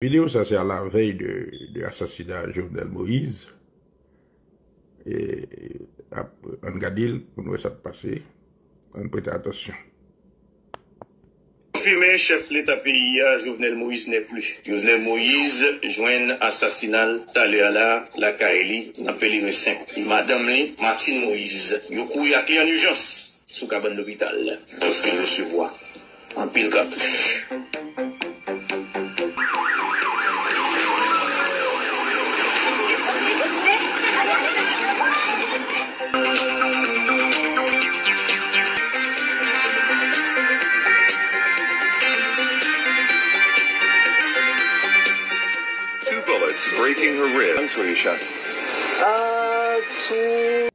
Video sa se a la vey de asasina Jovenel Moïse e an gadil pou nou e sa te pase, an prete atasyon. Fime, chef l'Etat PIA, ah, Jovenel Moïse ne pli. Jovenel Moïse jwen asasinal talé ala laka eli, an peli mè sèm, li madame li, Martine Moïse, yo kou ya kli an ujans, sou kaban l'hobital, pospil re suvoi, an pil kartouche. Breaking her ribs. Thanks for your shot. A two...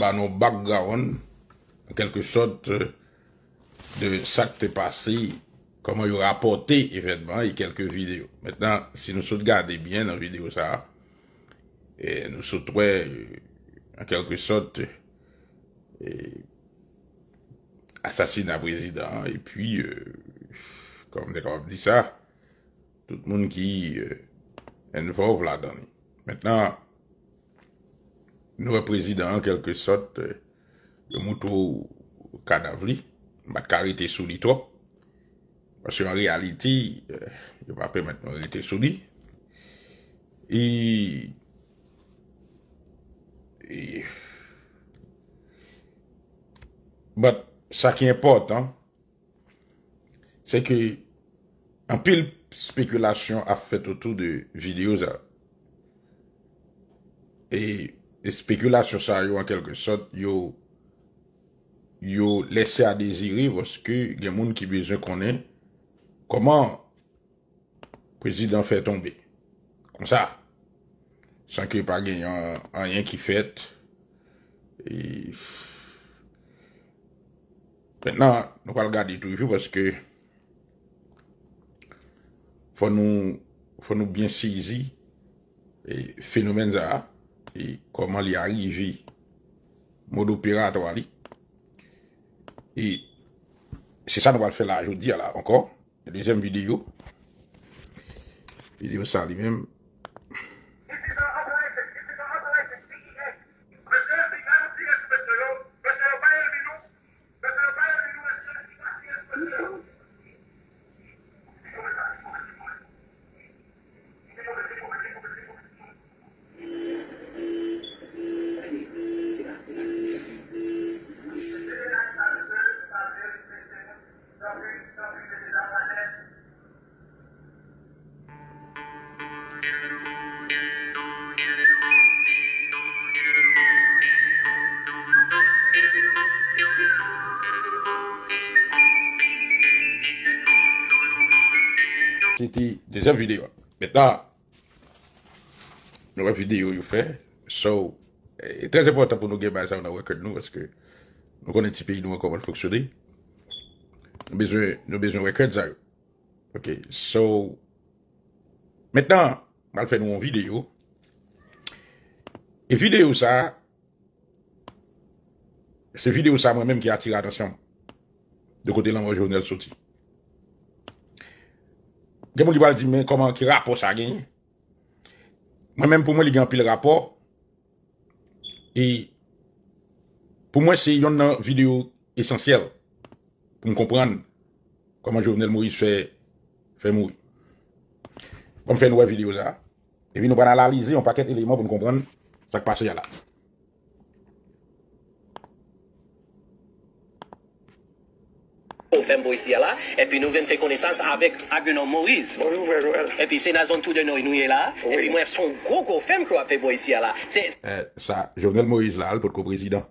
Ba nou background, en kelke sot, de sakte pase, koman yo rapote, evèntement, e kelke video. Mètenant, si nou sot gade bien nan video sa, e nou sot wè, en kelke sot, e... asasine a prezident, e puis, koman euh, de kama di sa, a... Tout moun ki envov euh, la dan. Mèt nan, nou reprezyden an kelke sot, euh, yo moutou kadavli, bat karite souli to. Bas euh, yo an reality, yo pape mèt moutou souli. I I Bat, sa ki importan, se ke an pil an pil spekulasyon a fèt otou de videyo zè. E spekulasyon sa yo an kelke sot, yo lese a deziri woske gen moun ki beze konen. Koman prezident fè tombe? Kon sa. San ki pa gen an yen ki fèt. Pènen, nou pal gadi toujou woske Fon nou, fon nou bin sezi fenomen zara e koman li arivi modo piratwa li. E se sa nou val fè la, jout di a la ankon, dezem videyo. Videyo sa li menm. Preseportan pou nou gen bay zav nan rekod nou Baske nou konen ti peyi nou an komon foksyode Nou bezwen rekod zav Ok, so Metnan, mal fè nou an video E video sa Se video sa mwen menm ki atira atasyon De kote lan mwen jounel soti Gen moun li bal di men koman ki rapor sa gen Mwen menm pou mwen li gen apil rapor E pou mwen se yon nan video esensyel pou mwen kompran koman Jouvenel Moïse fè mou. Pou mwen fè noue video za. E vi nou ban analize yon paket eleman pou mwen kompran sak pase yon la. pour Et puis nous venons faire connaissance avec Aguenon Maurice. Bonjour, Et puis c'est dans la zone tout de nous, nous est là. Et puis moi, son gros gros que qui a fait ici là. Euh, ça, Jovenel Moïse là, le président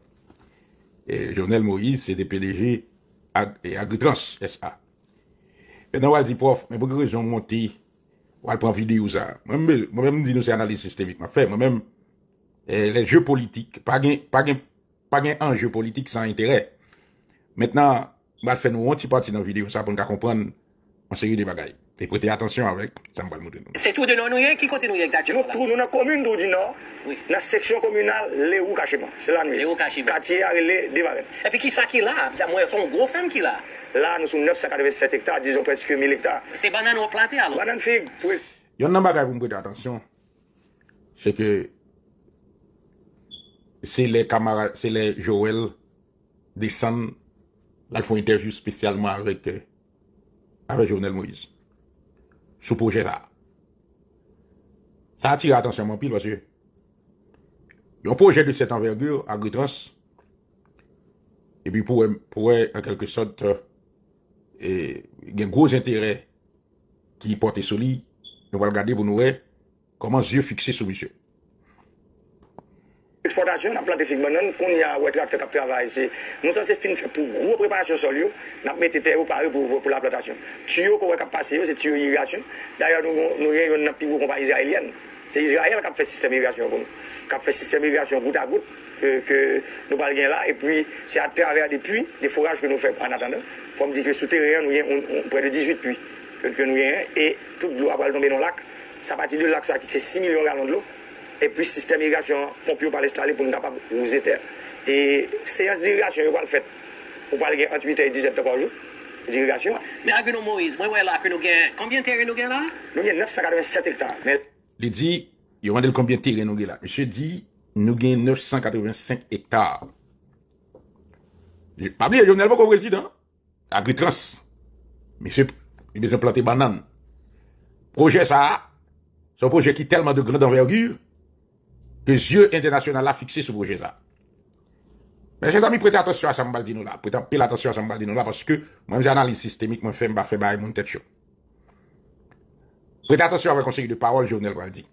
Et Jovenel Moïse, c'est des PDG et Agritrans SA. Maintenant, on va dire, prof, mais pourquoi ils raison monter, on va prendre vidéo ça. Moi-même, moi-même, dis-nous, c'est analyse systémique, fait. Moi-même, eh, les jeux politiques, pas un pas gain, pas politique sans intérêt. Maintenant, bat fè nou an ti pati nan videyo sa pou an ka kompran an seri de bagay. Te potey atensyon avèk. Se tou de nan nou ye, ki kote nou ye? Nou tou nou nan komun do di nan, nan seksyon komunal, le ou kachiman. Bon. Se lan mi. Katye ari le bon. devaren. E pi ki sa ki la? Sa mwen son gwo fem ki la? La nou sou 987 hektar, 10 opretikou 1000 hektar. Se banan nou plantè alo? Banan fig, pou. Yon nan bagay pou mpotey atensyon, se ke se le kamara, se le joel disan La ki foun interjou spesyalman avèk euh, avèk jounel Moïse sou poujè la. Sa atire atensyonman pil wazye. Yon poujè de set anvergur agri trans e bi pouè an kelke sot gen gwoz intere ki yi pote sou li nou val gade bonouè koman zye fikse sou bisye. Eksportasyon nan plantefikman nan, kon ni a ou etre akte kap travay se. Non sa se fin fè pou gro preparasyon sol yo, nan ap mette tè ou parè pou la plantasyon. Tuyo kou wè kap pase yo, se tuyo irasyon. Daryan nou gen yon nap ti wou kompany Israelien. Se Israel kap fè sistem irasyon pou nou. Kap fè sistem irasyon gout a gout, ke nou pal gen la. E pwi, se a traver de pwi, de foraj ke nou fè an atanda. Fòm di kwe sou teryen nou gen, ou prè de 18 pwi. Kwen nou gen, e tout lò apal tombe nan lak. Sa pati de lak sa ki, se 6 milyon galon de lò. E pwis sistem igasyon, pompi ou palestrali pou nou kapap ou zete. E seyans dirigasyon yo wale fet. Ou wale gen an tumite di zepte wajou. Dirigasyon. Me agri nou Moïse, mwen wè lakre nou gen, konbyen terren nou gen la? Nou gen 987 hektar. Li di, yo wande l konbyen terren nou gen la. Mise di, nou gen 985 hektar. Pabli, yo nèl wak wè vresi dan. AgriTrans. Mise, yo mèzè planté banan. Proje sa, son proje ki telman de grand envergure, ke zye international la fikse sou brojeza. Men, jè dami prete atasyon a sa mbal di nou la, prete apil atasyon a sa mbal di nou la, paske mwen jè analize sistemik, mwen fèm ba fèm a yon moun tèt chou. Prete atasyon a mwen konsek de parol, jounel mwen di.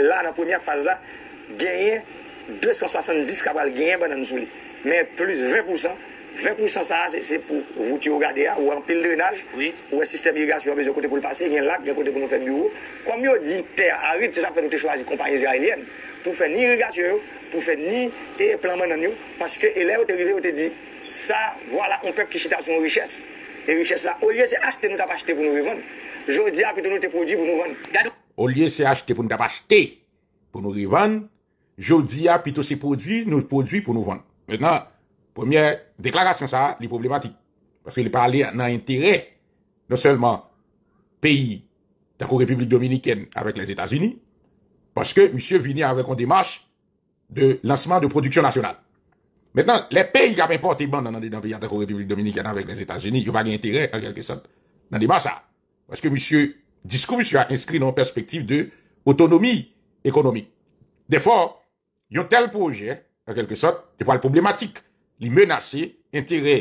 La, nan pouni a faza, genyen, 270 kabal genyen ban nan zoul, men plus 20%, 20% ça, c'est pour vous qui regardez ou en pile drainage, oui. ou un système d'irrigation, il y côté pour le passer, il y a un lac, il y a un côté pour nous faire bureau. Comme vous dit terre aride, c'est ça que nous avons choisi compagnie israélienne pour faire ni irrigation, pour faire ni et plan manan, parce que là, on te dit, ça, voilà on peut qui chita son richesse. Et richesse là, au lieu de acheter, nous avons acheté pour nous revendre. Je dis à plutôt nous produits pour nous vendre. Au lieu de acheter pour nous acheter pour nous revendre, je dis à plutôt ces produits, nous produits pour nous vendre. Maintenant, Première déclaration, ça, les problématiques, Parce qu'il allé dans intérêt non seulement pays, la République dominicaine avec les États-Unis, parce que monsieur vini avec une démarche de lancement de production nationale. Maintenant, les pays qui avaient importé bon dans pays de la République dominicaine avec les États-Unis, ils n'ont pas d'intérêt, en quelque sorte, dans démarche ça. Parce que monsieur, discours monsieur a inscrit dans la perspective de autonomie économique. Des fois, il y a tel projet, en quelque sorte, a pas problématique li menase, interè,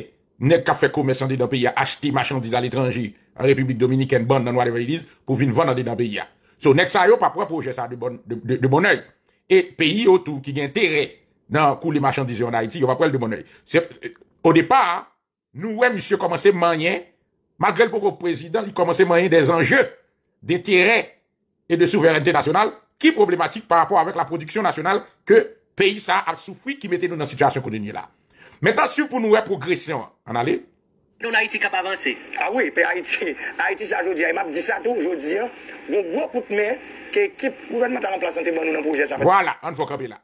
nek kafe kou mesande dan peyi a achete machandise al etranji, republik Dominik, pou vin vande dan peyi a. So, nek sa yo pa pou aproje sa de bonnoy. Et peyi otou ki gen terè nan kou li machandise yon Haiti, yo pa pou el de bonnoy. Au depar, nou wè, misyo, komanse manyen, magrel pou kou prezident, yi komanse manyen de zanje, de terè, e de souveranite nasyonal, ki problematik pa rapor avek la produksyon nasyonal ke peyi sa ap soufwi ki mette nou nan sityasyon kou denye la. Meta sou pou nouè progresyon, an alè? Don Haiti kap avansè. A ah wè, pe Haiti, Haiti sa jodi, a imap di sa tou jodi, goun gwo koutmè ke ekip gouvernemental an plasan te ban nou nan proje sa. Voilà, an fokabè la.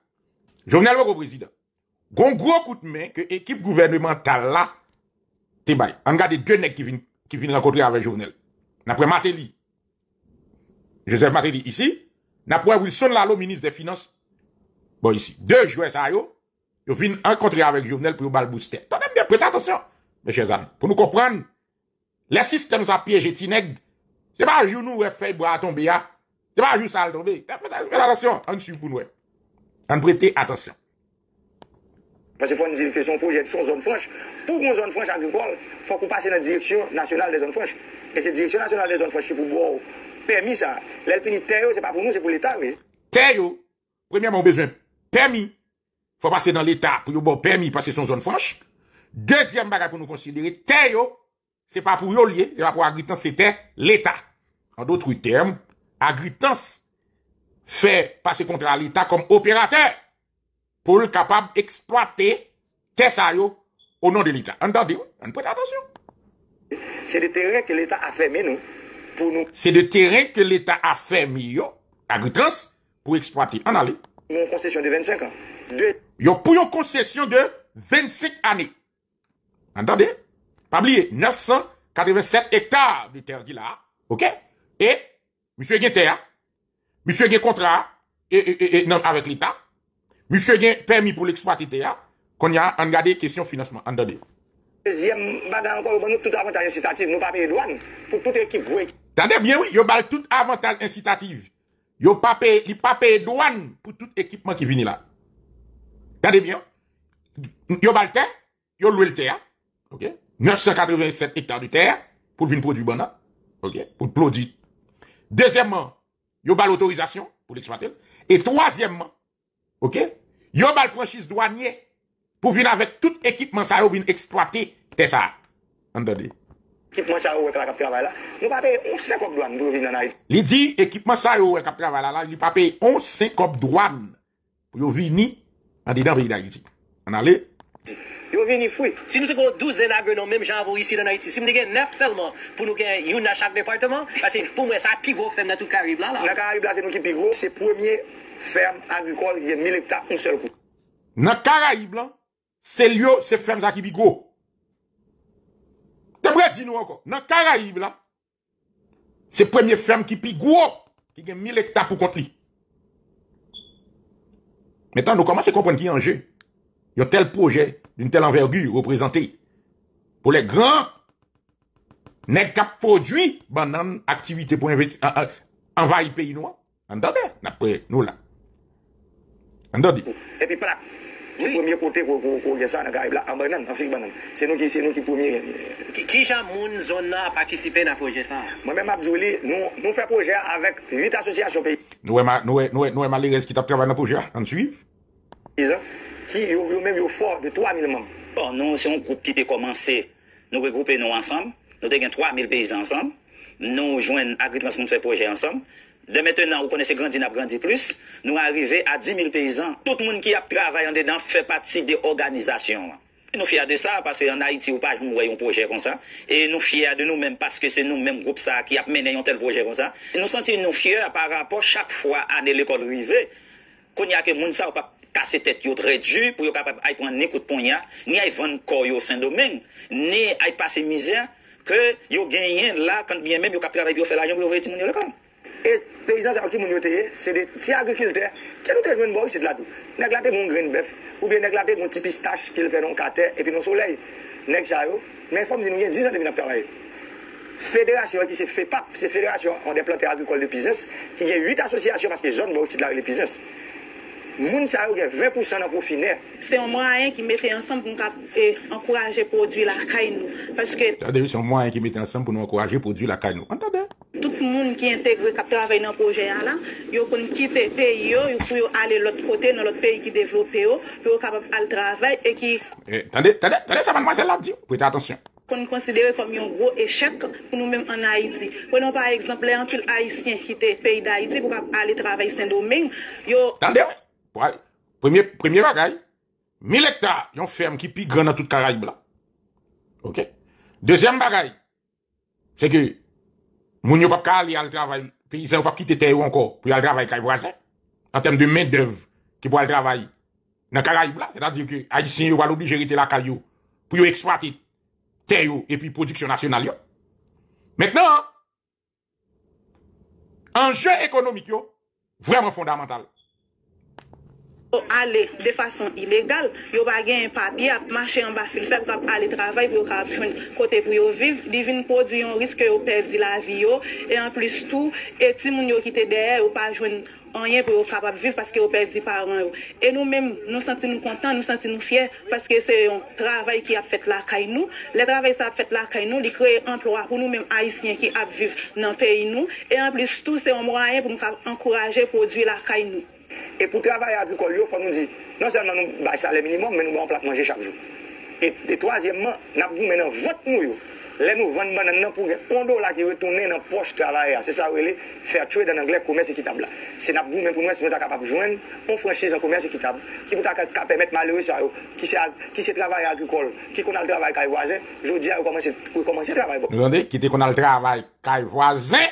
Jouvenel wè kou prezida. Goun gwo koutmè ke ekip gouvernemental la te bay. An gade dwenèk ki fin renkotri avè Jouvenel. Napwè Matéli, Joseph Matéli, isi, napwè Wilson Lalo, minis de finance, bon isi, de Jouvenel sa yo, yo fin an kontre avèk jouvnel pou yo balbouste. Tonè mbyè prete atasyon, mèche zan, pou nou kompran, lè sistèm sa pièj eti neg, se pa jou nou wè fèk wè a tombe ya, se pa jou sa al droube, te prete atasyon, an sou pou nou wè. An prete atasyon. Mwen se fòn dikwesyon projeksyon zon fònch, pou moun zon fònch agrikol, fòn kou pasè nan direksyon nasyonal de zon fònch, e se direksyon nasyonal de zon fònch ki pou gòw, pèmi sa, lè l'fini tèyo, se pa pou nou faut passer dans l'État pour bon permis passer son zone franche. Deuxième bagage pour nous considérer, terre c'est pas pour yo c'est pas pour agritance, c'était l'État. En d'autres termes, agritance fait passer contre l'État comme opérateur pour le capable d'exploiter terre au nom de l'État. Entendez, on prête attention. C'est le terrain que l'État a fermé nous pour nous. C'est le terrain que l'État a fermé yo, agritance pour exploiter. En aller. Une concession de 25 ans. Deux. Yo pou yon konsesyon de 26 ane. Andade? Pabliye, 987 hektar de tergi la. Ok? E, msye gen ter, msye gen kontra, e, e, e, e, nan avèk l'Etat, msye gen pèmi pou l'eksploati te ya, kon ya angade kèsyon financeman. Andade? Pèsyem, badan anko yo banou tout avantage incitatif, nou pape yon douan, pou tout ekip mwen. Tande, bien oui, yo bal tout avantage incitatif, yo pape, li pape yon douan, pou tout ekipman ki vini la. Tande myon, yon bal ten, yon loue l'ter, ok, 987 hektar l'ter pou vin produ bwana, ok, pou produ. Dezemman, yon bal otorizasyon pou l'eksploatel, e troasyemman, ok, yon bal fwanshis dwanye pou vin avèk tout ekipman sa yo bin eksploatel tè sa. Andade. Ekipman sa yo wè kap travala, nou pape yon se kop dwan pou vin nanay. Li di, ekipman sa yo wè kap travala la, li pape yon se kop dwan pou vin ni, Adi da ve yi da yi ti. An ale. Yo vini fwi. Si nou te ko douzen agre nou mem janvo yisi dena yi ti. Si mde gen nef selman pou nou gen yun na chak departement. Pasi pou mwen sa ki gwo fem nan tou Karib la la. Nan Karib la se nou ki pi gwo se premier ferm agrikol ki gen 1000 hektar un sel kou. Nan Karib la se lyo se ferm sa ki pi gwo. Te mwen di nou anko. Nan Karib la se premier ferm ki pi gwo ki gen 1000 hektar pou koti li. Metan nou komanse kompon ki anje, yo tel proje, din tel anvergu reprezenti, pou le gran, ne kap prodwi, ban nan aktivite pou envayi pe inwa, an do de, napwe nou la. An do di. Ti pwemye kote kwo ge san, an bay nan, an fik ban nan. Se nou ki pwemye gen. Ki jan moun zon nan a patisipe nan pou ge san? Mwen men mabzou li, nou fè pou ge an avèk 8 asosyasyon peyi. Nou e mali res ki tap traban nan pou ge an, an suivi. Izan, ki yon men yon for de 3000 man. Bon, nou se yon group ki pe komanse, nou regroupe nou ansanm, nou degen 3000 peyizan ansanm, nou jwen agritransmoun fè pou ge ansanm, De meten nan ou kone se grandin ap grandin plus, nou arive a 10.000 peyizan. Tout moun ki ap travay an dedan fe pati de organizasyon. Nou fyer de sa, parce yon a iti ou pa joun wè yon projè kon sa. E nou fyer de nou men, parce ke se nou men group sa ki ap mènen yon tel projè kon sa. Nou senti nou fyer par rapport chak fwa ane l'ekol rive, kon yon ake moun sa ou pa kase tet yon tredju pou yon kape aipan nekout pon ya, ni aipan kò yon sendo men, ni aipan se mizè, ke yon genyen la kante mèm yon kape travay pi yon fè la joun pou yon vè iti moun y E peyizans an ki moun yoteye, se de ti agrikilte, kè nou te joun mou yoteye de la dou? Nèk late moun gren bef, ou bè nèk late moun ti pistache ki l vè non kater epi non soley, nèk chayou. Mè fòm di nou yè 10 an de bin ap taray. Fèderasyon ki se fè pa, fè fèderasyon an de plantè agrikol de pizens, ki yè 8 asosyasyon paske joun mou yoteye de la dou. Moun chayou gen 20% nan pou finè. Se yon moun a yon ki mette ansan pou nou akouraje e, pou dwi la kaj nou. Se yon moun a yon ki mette ansan pou nou akour tout moun ki entegre kap travay nan projean la, yo kon kite peyi yo, yo pou yo ale lot kote nan lot peyi ki devlope yo, pou yo kapap al travay, et ki... Eh, tande, tande, tande, sa man mwase la diyo, pou ete atensyon. Kon konsidere kom yon gro eshek pou nou menm an Haiti. Ponon par eksemple, yon pil Haitien ki te peyi d'Haïti pou kap ale travay sen domen, yo... Tande yo, pou aye, premiye bagay, 1000 hektar yon ferm ki pi grana tout karay bla. Ok? Dezyen bagay, se ki... Moun yo pap ka ale al travay, pe isan yo pap kite teyo anko pou al travay kaj vwazen. E An tem de men dev ki pou al travay nan kaj aibou la. Se ta di ki a yi sin yo walo bli jere te la kaj yo pou yo eksploati teyo e pi produksyon nasyonal yo. Mètnen, anje ekonomik yo vwèman fondamental. aller de façon illégale, yo pas un papier marcher en bas faire fait pour aller travailler pour jouer joindre côté pour vivre, li vinn produit un risque yo perdre la vie et en plus tout et ti moun yo qui était derrière yo pas rien pour qu'on capable vivre parce qu'ils a perdu parents. Et nous-mêmes, nous sentons nous contents, nous sentons nous fiers parce que c'est un travail qui a fait la caille nous. Le travail qui a fait la caille nous, il crée emploi pour nous-mêmes haïtiens qui vivent dans le pays nous. Et en plus, tout c'est un moyen pour nous encourager produire la caille nous. Et pour travail agricole, il faut nous dire, non seulement nous baisser salaire minimum, mais nous avons plat manger chaque jour. Et, troisièmement, nous avons maintenant 20 nous. Les nous vendons maintenant pour un dollar qui retourne dans la poche travail. C'est ça, voulez faire tuer dans l'anglais commerce équitable. C'est nous avons pour nous, si nous sommes capables de joindre on franchise en commerce équitable qui peut permettre malheureux qui c'est qui travail agricole, qui connaît le travail avec les voisins, je dis à commencer à travailler. Vous entendez, qui connaît le travail avec les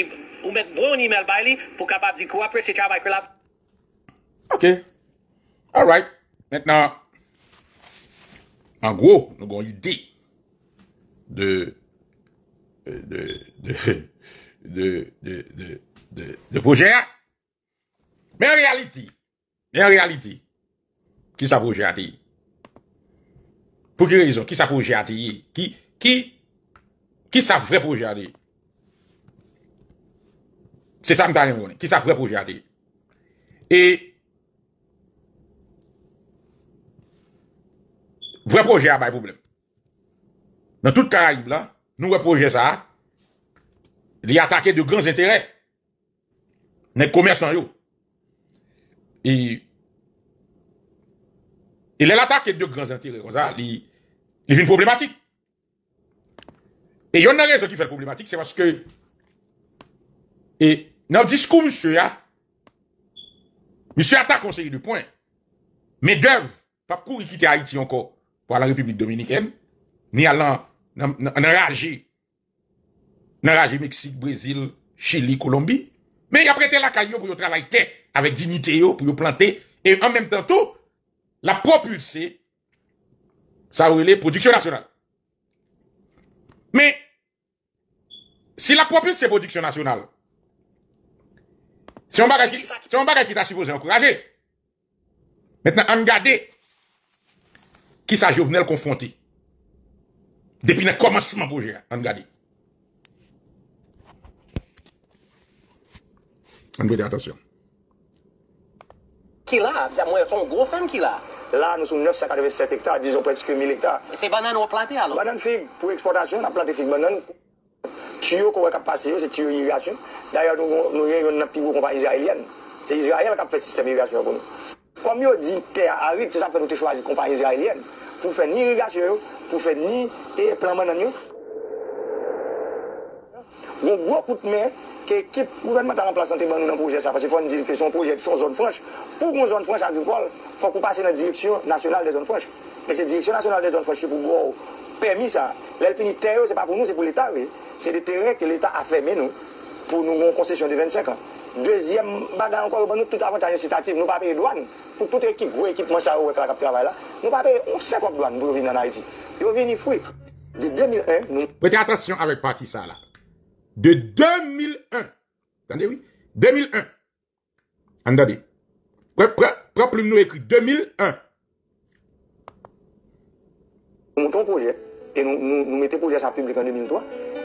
Ou met dron imel bay li pou kapap di kwa pre se trabay kre la. Ok. Alright. Mèt nan. An gro nou gon yi euh, de. De. De. De. De. De. De. De. De. De. De. De. De. De. De. De. De. De. Men reality. Men reality. Ki sa proje ati. Pou ki rezon. Ki sa proje ati. Ki. Ki. Ki sa vre proje ati. Se sa mta ne mwone, ki sa fwe proje a deye. E, fwe proje a bay problem. Nan tout karayib la, nou fwe proje sa, li atake de gran zenterre, ne koumer san yo. E, e lel atake de gran zenterre, li vin problematik. E yon nan rezo ki fwe problematik, se waz ke, e, Dans le discours, monsieur, a, hein. monsieur a conseillé de point. Mais d'œuvre, pas courir quitter Haïti encore pour la République dominicaine, ni allant en Mexique, Brésil, Chili, Colombie. Mais il a prêté la caillou pour travailler avec dignité, pour planter, et en même temps tout, la propulser, ça les production nationale. Mais, si la propulser production nationale, c'est un bagage qui, c'est t'a supposé encourager. Maintenant, on regarde qui ça Jovenel confronté. Depuis le commencement projet, on regarde. On veut attention. Qui là, c'est moi, c'est un gros, femme qui là. Là, nous sommes 987 hectares, disons presque 1000 hectares. C'est banane on planté alors Banane figue, pour exportation, on a planté figue banane tuyau qu'on va passer, c'est tuyau d'irrigation. D'ailleurs, nous, avons une plus compagnie israélienne. C'est Israël qui a fait le système d'irrigation pour nous. Comme on dit terre aride, c'est ça que nous avons choisi compagnie israélienne pour faire ni irrigation, pour faire ni et plan banane. Un gros coup de main que l'équipe en place dans le projet ça. Parce qu'il faut dire que son projet, son zone franche, pour une zone franche agricole, il faut qu'on passe dans la direction nationale des zones franches. Et c'est la direction nationale des zones franches qui est pour permis ça. L'elle c'est pas pour nous, c'est pour l'État, oui. C'est des terrains que l'État a fermé nous pour nous une concession de 25 ans. Deuxième bagarre encore, nous tout avantage incitatif, nous pas payer douane. Pour toute équipe, gros équipement, ça, ou avec travail là, nous pas payer 50 douane pour venir en Haïti. Ils venons fouiller. De 2001, nous. Prêtez attention avec parti ça là. De 2001. Attendez, oui. 2001. Attendez. Propre nous écrit 2001. Mon projet. E nou mette proje sa publik an 2003,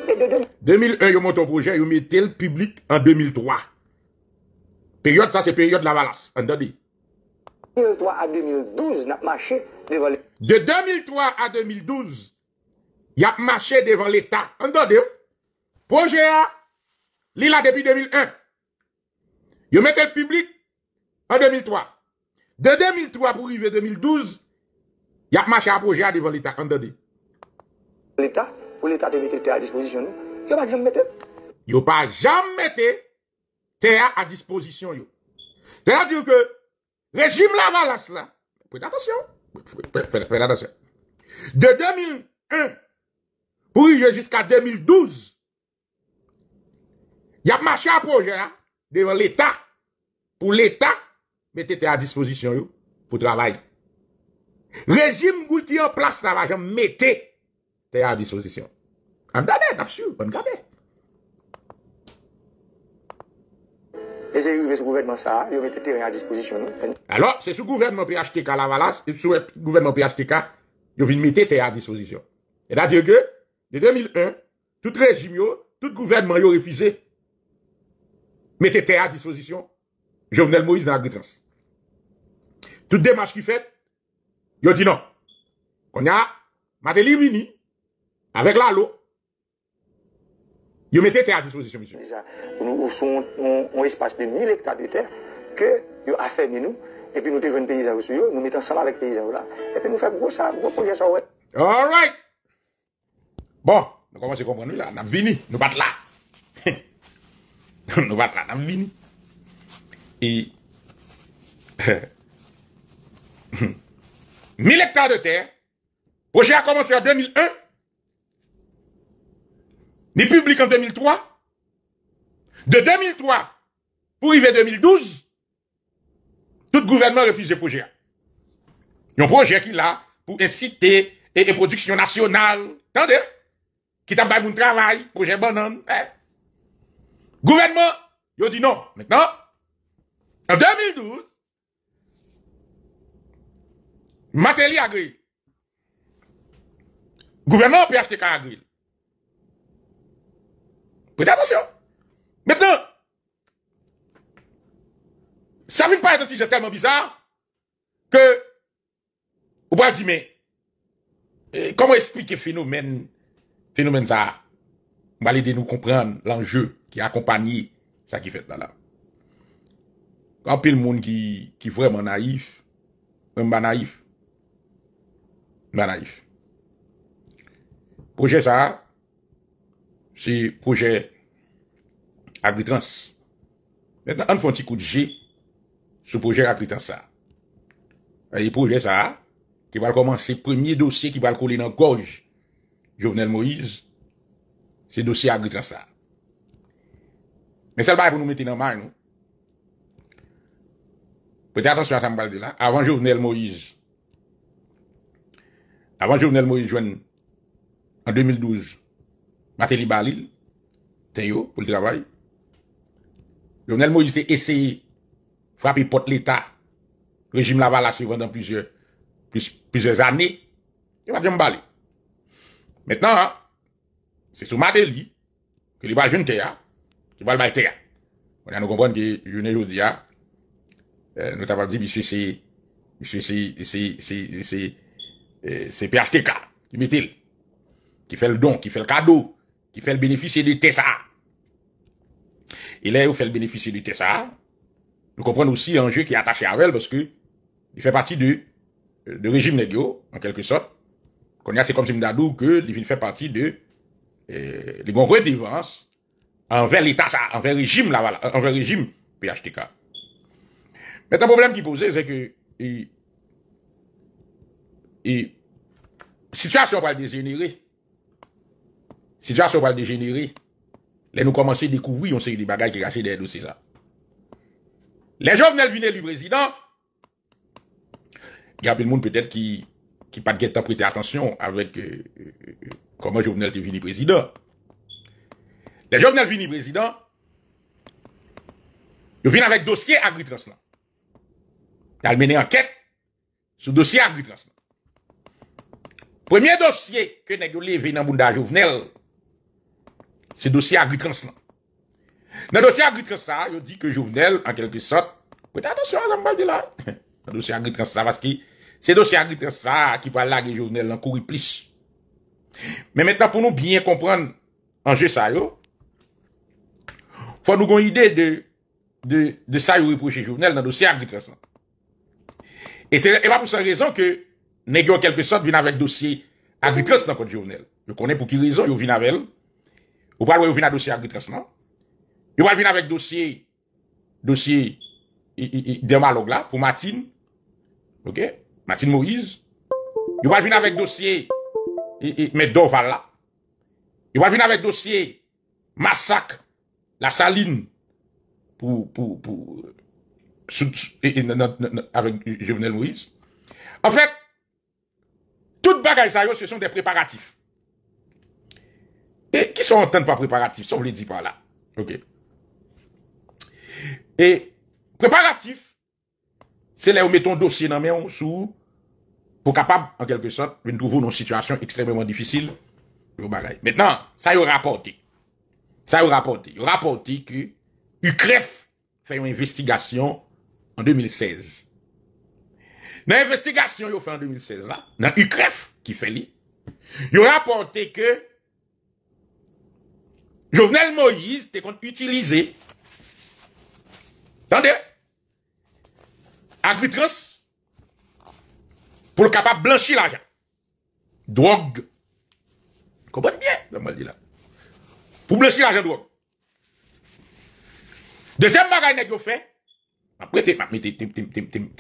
e de 2001... 2001, yo mwote proje, yo mette l publik an 2003. Periode sa, se periode la valas, an dodi. 2003 a 2012, nap mache devan l... De 2003 a 2012, yap mache devan l etat, an dodi. Proje a li la depi 2001. Yo mette l publik an 2003. De 2003 pou rive 2012, yap mache a proje a devan l etat, an dodi. L'Etat, pou l'Etat devite te a disposisyon yo, yo pa jam mette te a a disposisyon yo. Se la diyo ke, rejim la valas la, prene atasyon, prene atasyon. De 2001 pou yi yo jiska 2012, yap mache aproje ya devan l'Etat, pou l'Etat mette te a a disposisyon yo pou travay. Rejim gouti yo plas la valas la, mette te a a disposisyon yo. a dispozisyon. Amdane, napsu, bon gade. Eze, yu ve sou gouvernman sa, yu vete te re a dispozisyon. Non? Alo, se sou gouvernman PHTK la valas, sou gouvernman PHTK, yu vete te re a dispozisyon. E da diyo ke, 2001, tout rejim yo, tout gouvernman yo refize, vete te re a dispozisyon, Jovenel Moïse nan agritans. Tout demache ki fet, yo di nan. Kon ya, ma te livini, Avèk la lò. Yo mette te a disposisyon, misyon. Yo ou son, yo espas de 1000 hektar de ter ke yo afeb ni nou, epi nou te ven peyizavou sou yo, nou mette sal avèk peyizavou la, epi nou fèk gò sa, gò pou jè sa ouè. Alright! Bon, nou komanse konpon nou la, nam vini, nou bat la. Nou bat la, nam vini. Et, 1000 hektar de ter, wò jè a komanse a 2001, Ni public en 2003. De 2003 pour arriver 2012, tout gouvernement refuse le projet. Un projet qui là pour inciter et, production nationale. Attendez. Qui t'a mon travail, projet bonhomme. Hein? Gouvernement, il dit non. Maintenant, en 2012, Matéli Agri. Gouvernement PHTK Agri. Prêtez attention. Maintenant, ça ne pas être un sujet tellement bizarre que, vous pouvez dire, mais, eh, comment expliquer phénomène, phénomène ça? On va nous comprendre l'enjeu qui accompagne ça qui fait là-là. Quand le monde qui, qui vraiment naïf, même pas naïf, pas naïf. Projet ça, Se proje agritrans. Met nan an fwanti kout je sou proje agritrans sa. E proje sa, ki val koman se premi dosye ki val kouli nan goj, Jovenel Moïse, se dosye agritrans sa. Men sel bay pou nou meti nan man nou. Peti atans yon sambal di la, avan Jovenel Moïse, avan Jovenel Moïse jwen an 2012, Mate li balil, ten yo pou l'travay. Jounel Moïse te eseye, frapi pot l'Etat, rejim la bala se yon dan pizyez ane, e wap joun bali. Metnan, se sou mate li, ke li bal joun te ya, ki bal bal te ya. Mwen an nou konpon ki jounen jou di ya, nou tabab di, mi sou se, mi sou se, se, se, se, se, se, se piach te ka, ki metil, ki fel don, ki fel kado, Il fait le bénéficier du TSA. Il est où fait le bénéficier du TSA. Nous comprenons aussi l'enjeu qui est attaché à elle parce que il fait partie du, régime négo, en quelque sorte. c'est comme si Mdadou que il fait partie de, euh, les défense envers l'État, envers le régime, là, envers le régime PHTK. Mais le problème qui posait, c'est que, et, situation va le dégénérer situation va dégénérer. Là, nous commençons à découvrir, on sait des bagages qui cachent derrière dans c'est ça. Les jeunes viennent du président. Il y a monde peut-être qui qui pas de prêter attention avec euh, euh, euh, comment les jeunes venu président. Les jeunes viennent du président. Ils viennent avec dossier agritrans. Ils ont mené enquête sur dossier agritrans. Premier dossier que nous avons levé dans le monde Se dosye agritrans nan. Nan dosye agritrans sa, yo di ke jounel, an kelke sot, kote atasyon, an mbay de la, nan dosye agritrans sa, vaski, se dosye agritrans sa, ki pa la gen jounel, lankouri plis. Men metan pou nou bien kompran anje sa yo, fwa nou kon ide de sa yo reproche jounel nan dosye agritrans sa. E se e va pou sa rezon ke ne gyo an kelke sot vina vek dosye agritrans sa nan kote jounel. Yo konen pou ki rezon yo vina vel Ou pas le venir à dossier agritrans, non? Ou pas venir avec dossier, dossier, des là, pour Martine. Ok? Martine Moïse. Ou pas venir avec dossier, mais Doval là. Ou pas venir avec dossier, massacre, la saline, pour, pour, pour, avec Jovenel Moïse. En fait, tout bagage ça, ce sont des préparatifs. E, ki sou enten pa preparatif Se ou vle di pa la E preparatif Se lè ou meton dosye nan men Sou pou kapab En kelke sot Vene trouvou nan situasyon ekstremement difisil Mwen baray Mwen nan sa yon rapote Yon rapote ki Yon kref fè yon investigasyon An 2016 Nan investigasyon yon fè an 2016 la Nan yon kref ki fè li Yon rapote ki Jovenel Moïse te kon utilize Tande Agritros Pou l kapap blanchi l ajan Drog Kompon bien Pou blanchi l ajan drog Dezem magay nek yo fe Aprete ma mette Te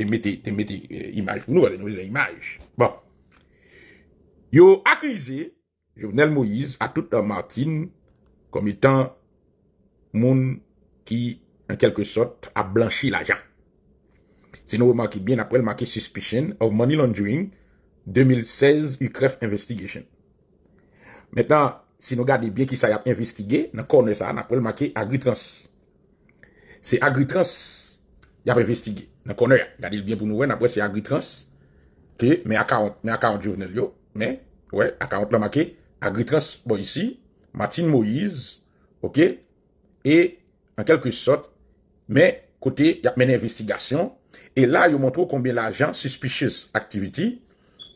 mette eh, imaj Bon Yo akrize Jovenel Moïse a tout la martine kom etan moun ki en kelke sot a blanshi la jan. Si nou wè maki byen, na prel maki Suspicion of Money Laundering 2016 Ukref Investigation. Metan, si nou gade byen ki sa yap investige, na kone sa, na prel maki Agritrans. Se Agritrans yap investige, na kone ya. Gade l byen pou nou wè, na prel se Agritrans, ke me akant, me akant jounel yo, me, wè, akant la maki Agritrans, bo yisi, Matin Moïse, ok? Et, en quelque sorte, met, kote, y ap men investigation, et là, yo montrou combien l'agent suspicious activity,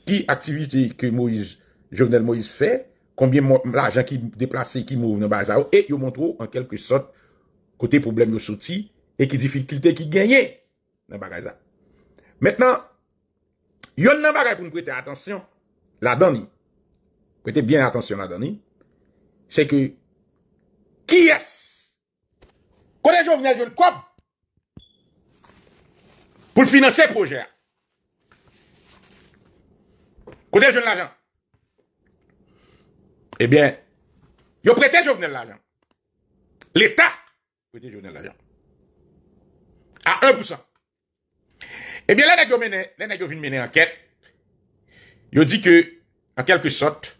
qui activité que Moïse, Jovenel Moïse fait, combien l'agent qui déplacé, qui move, n'a pas raison, et yo montrou, en quelque sorte, kote probleme yo sorti, et qui difficulté qui gagne, n'a pas raison. Maintenant, yon n'a pas raison pou nou prêtez attention, la doni, prêtez bien attention la doni, Se ke, ki es, kode joun venè joun koum, pou finanse proje, pou finanse proje, kode joun l'ajan, e eh ben, yo prete joun venè l'ajan, l'Etat prete joun venè l'ajan, a 1%. E ben, lè nè yo menè, lè nè yo venè menè anket, yo di ke, ankelke sot,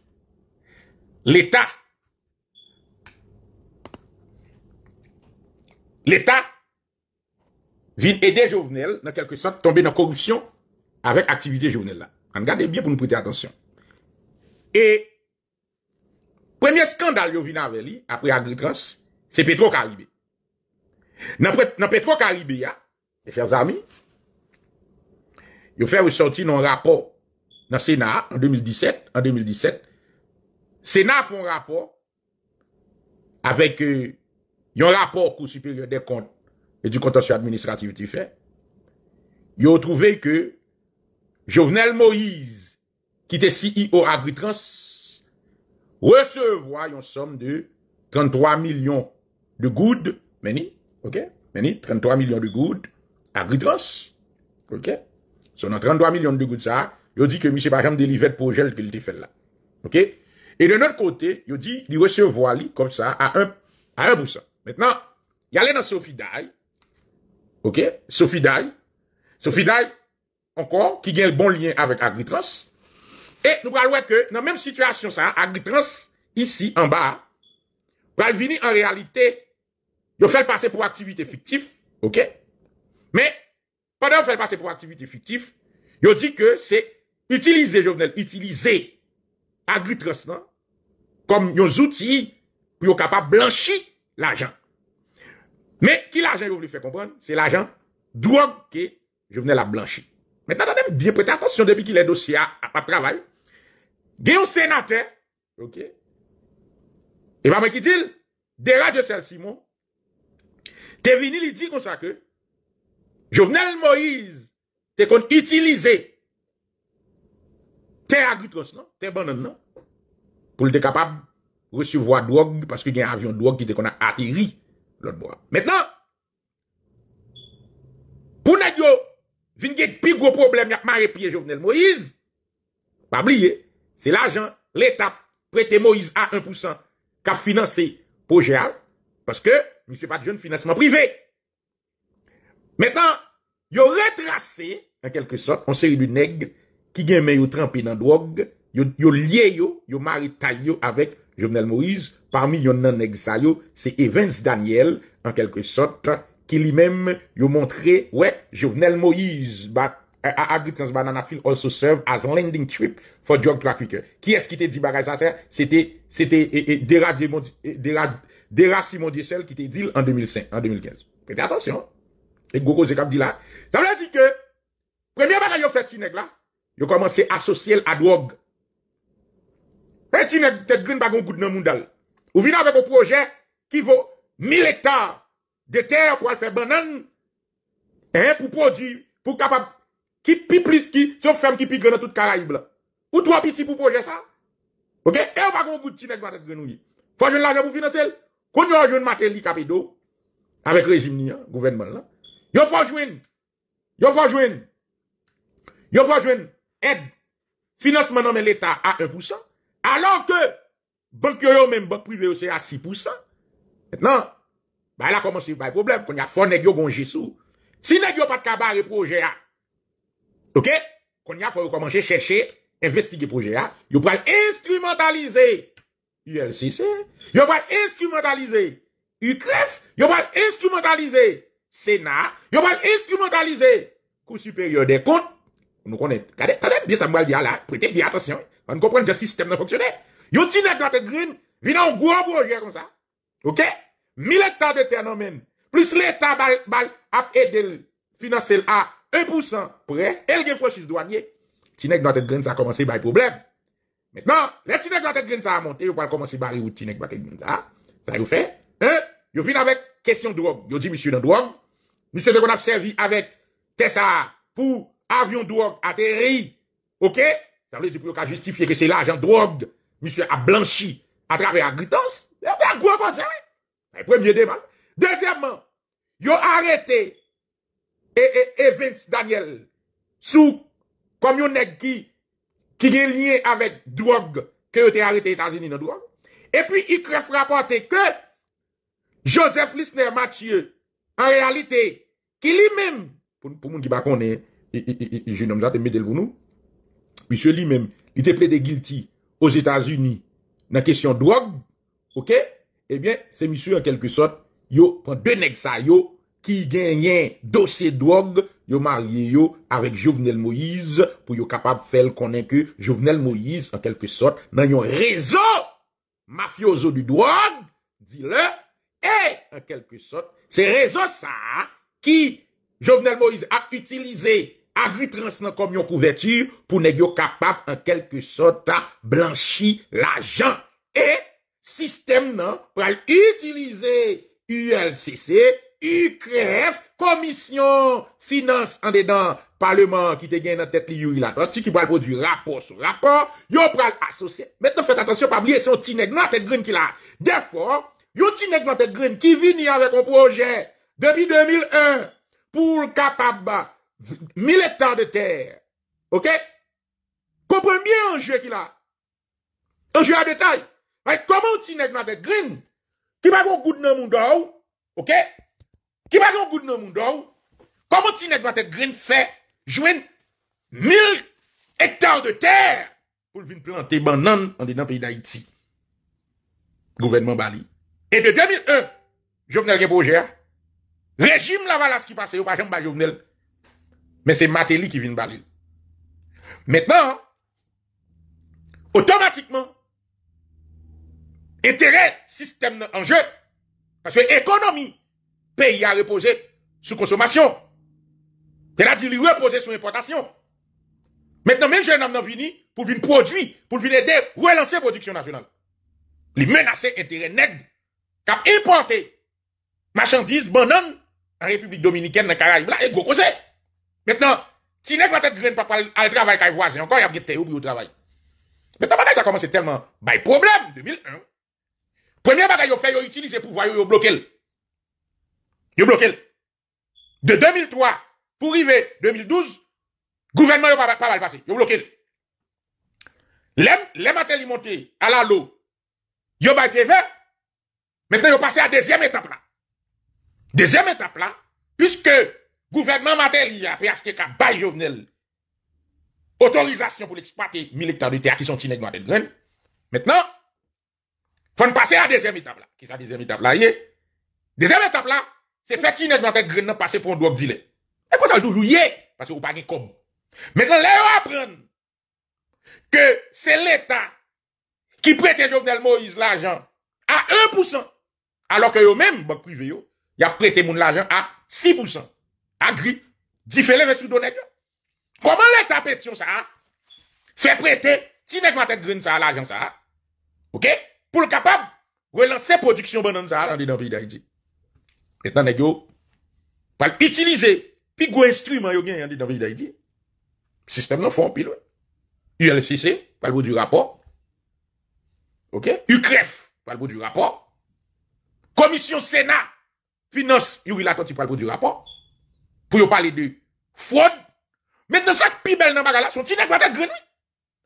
l'Etat, l'Etat vin ede jovenel nan kelke sot tombe nan korupsyon avèk aktivite jovenel la. An gade biye pou nou prete atensyon. E, premye skandal yo vin avè li, apre agritrans, se pe tro karibè. Nan pe tro karibè ya, e fèr zami, yo fèr ou soti nan rapò nan Sénat, an 2017, Sénat fon rapò avèk yon rapor kousi per yon de kont e di kontan sou administrativiti fe, yo ou trove ke Jovenel Moïse ki te si yi ou AgriTrans resevo yon som de 33 milyon de goud meni, ok, meni, 33 milyon de goud AgriTrans, ok, son an 33 milyon de goud sa, yo di ke misi parjam de li vet projel ke li te fel la, ok, e de not kote, yo di li resevo li kom sa a 1%, Sètenan, yalè nan Sophie Daye, ok, Sophie Daye, Sophie Daye, ankon, ki gen l bon lyen avèk Agritrans, e nou pral wèkè nan menm situasyon sa, Agritrans, isi, anba, pral vini an realite, yo fèl pase pou aktivite fiktif, ok, mè, pwè nan fèl pase pou aktivite fiktif, yo di kè sè, utilize, jounel, utilize Agritrans nan, kom yon zouti pou yo kapap blanchi l'ajan. Men, ki l'ajen yo vli fè kompon, se l'ajen, Drog ke, Jovenel a blanchi. Mètena danèm, biè prete atansyon, debi ki lè dosi a, a pa travay, gen ou senater, ok, e ba mè ki dil, dera de sel Simon, te vini li di kon sa ke, Jovenel Moïse, te kon itilize, te agitros nan, te banan nan, pou lè te kapab, resuvo a Drog, paske gen avyon Drog, ki te kon a atiri, Mètè nan, pou nè diyo vin gen pi gro problem y ap mare piye Jovenel Moïse, pa bliye, se la jan l'etap prete Moïse a 1% ka finanse pou Géal, paske mi se pa dijon financeman privé. Mètè nan, yo retrasse, an kelke sot, an seri du negre ki gen men yo trampi nan drog, Yo liye yo, yo marita yo Avèk Jovenel Moïse Parmi yon nanèk sa yo, se Evans Daniel En kelke sot Ki li mèm yo montre Jovenel Moïse A Agri Transbanana Fil also serve as landing trip For drug trafficker Ki es ki te di bagay sa sa Se te e, e, e, dera Dera Simon Diecel ki te dil en 2005 En 2015, prete atensyon E Goko Zekap di la Sa vè di ke, premèr bagay yo fè ti neg la Yo komanse asosye al adwog Eti ne te gwen bagon gout nan moun dal. Ou vina vek ou proje ki vo 1000 hektar de ter kwa l fe banan e pou produ, pou kapab ki pi plis ki, se ou fem ki pi gwen nan tout karaib la. Ou 3 piti pou proje sa. Ok? E ou bagon gout ti mek batat gwen nou ye. Fonjwen la gen pou finansel. Koun yo fonjwen mater li kapido avek rejim ni ya, gouverman la. Yo fonjwen, yo fonjwen, yo fonjwen, yo fonjwen ed finansman nan men l'Etat a 1%. alon ke, bok yo yo menm bok pribe yo se a 6%, et nan, ba la koman se yon bay problem, kon ya fon neg yo gon jisou, si neg yo pat kabare proje a, ok, kon ya fon yo komanje chèche, investige proje a, yo pral instrumentalize, ULCC, yo pral instrumentalize, UKREF, yo pral instrumentalize, SENA, yo pral instrumentalize, Kousupèryo de kont, nou konen, kade, kade, prate, prate, Van kompren jè sistem nan foksyonè. Yo tinek la tèd grin, vin an gwa mbo jè kon sa. Ok? Mil etat de tè nan men, plus l'etat bal ap edel finansel a 1% pre, el gen fò chis douan ye. Tinek la tèd grin sa komansè bè problem. Mètenan, le tinek la tèd grin sa a montè, yo pal komansè bè rè ou tinek la tèd grin sa. Sa yo fè? Yo vin avèk kèsyon drog. Yo di misyon nan drog. Misyon nan kon ap servi avèk tè sa pou avyon drog atè rèi. Ok? Ok? Sa vle di pou yo ka justifiye ki se la ajan drog mi se a blanchi a trabe a gritons. A gwa kon se we? A premye deman. Dejèmman, yo arete e Vince Daniel sou komyo negi ki gen liye avèk drog ke yo te arete etazini nan drog. E pi i kref rapote ke Joseph Lissner Mathieu an realite ki li men pou moun ki bakon e je nom jate medel pou nou misyo li men, ite ple de guilty os Etats-Unis, nan kesyon drog, ok, eh se misyo en kelke sot, yo pran denek sa yo, ki genyen dosye drog, yo marye yo avèk Jovenel Moïse, pou yo kapab fel konenke Jovenel Moïse, en kelke sot, nan yon rezo mafioso du drog, di le, en kelke sot, se rezo sa, ki Jovenel Moïse ak utilize Agri trans nan kom yon kouvetu pou neg yo kapap an kelke sota blanshi la jan. E, sistem nan, pral utilize ULCC, UKREF, Komisyon Finans an dedan, Parlement ki te gen nan tet li yuri la. To ti ki pral produ rapor sou rapor, yo pral asosye. Metten fèt atensyon pa blye se yon ti neg nan tet grin ki la. De for, yon ti neg nan tet grin ki vini avè kon proje, debi 2001, pou l kapap ba, 1000 hektar de ter Ok Kompremyen anje ki la Anje a detay Koman ti nek vat et grin Ki bagon gout nan moun daw Koman ti nek vat et grin Fè jwen 1000 hektar de ter Foul vin plante ban nan An de nan peyi da iti Gouvenman Bali E de 2001 Jouvenel gen pou jè Rejim la valas ki pase yo Pajam ba jouvenel Mais c'est Matéli qui vient de parler. Maintenant, automatiquement, intérêt, système en jeu. Parce que l'économie, pays a reposé sur consommation. C'est-à-dire, il reposé sur importation. Maintenant, mes jeunes hommes venus pour venir produire, pour venir aider, relancer la production nationale. Il menace intérêt net qui a importé marchandises, bananes en République dominicaine, dans les Caraïbes, et gros Maintenant, si nèg va tête graine pas al travail kay voisin, encore y a guetté ou pour travail. Maintenant bagay ça commence tellement by problème 2001. Premier bagay yo fait yo utiliser pouvoir bloqué. bloquer. Yo bloqué. De 2003 pour arriver 2012, gouvernement n'a pas pas passer, yo bloquer. Les les matins monté à la lot. Yo bay fait faire. Maintenant yo passé à deuxième étape là. Deuxième étape là, puisque Gouvernement mater ya, pe a chke ka baye jovnel, otorizasyon pou l'eksploate milik tanri te a kison tinek mwate l'gren, metnen, fwenn pase a dese mwetab la. Kisa dese mwetab la ye? Dese mwetab la, se fwe tinek mwate l'gren nan pase pou an doak dile. E kwa tanjou jou ye, pase ou page kom. Metnen, le yo apren, ke se l'Etat ki prete jovnel Moïse l'ajan a 1%, alo ke yo men, bok prive yo, ya prete moun l'ajan a 6%. Agri... Di fele resu do negyo... Koman le tapet yon sa a... Fe prete... Ti vek matet grin sa a la ajan sa a... Ok... Poul kapab... Relanse produksyon banan sa a... Yandi dan vij dayi di... Et nan negyo... Pal itilize... Pi gwen stru man yon gen yandi dan vij dayi di... Sistem nan fon pil we... U LCC... Pal bout du rapor... Ok... U kref... Pal bout du rapor... Komisyon Sena... Finans... Yow ila ton ti pal bout du rapor... pou yo pali de fwad, met nan sak pi bel nan bagala, son ti neg wate grenwi.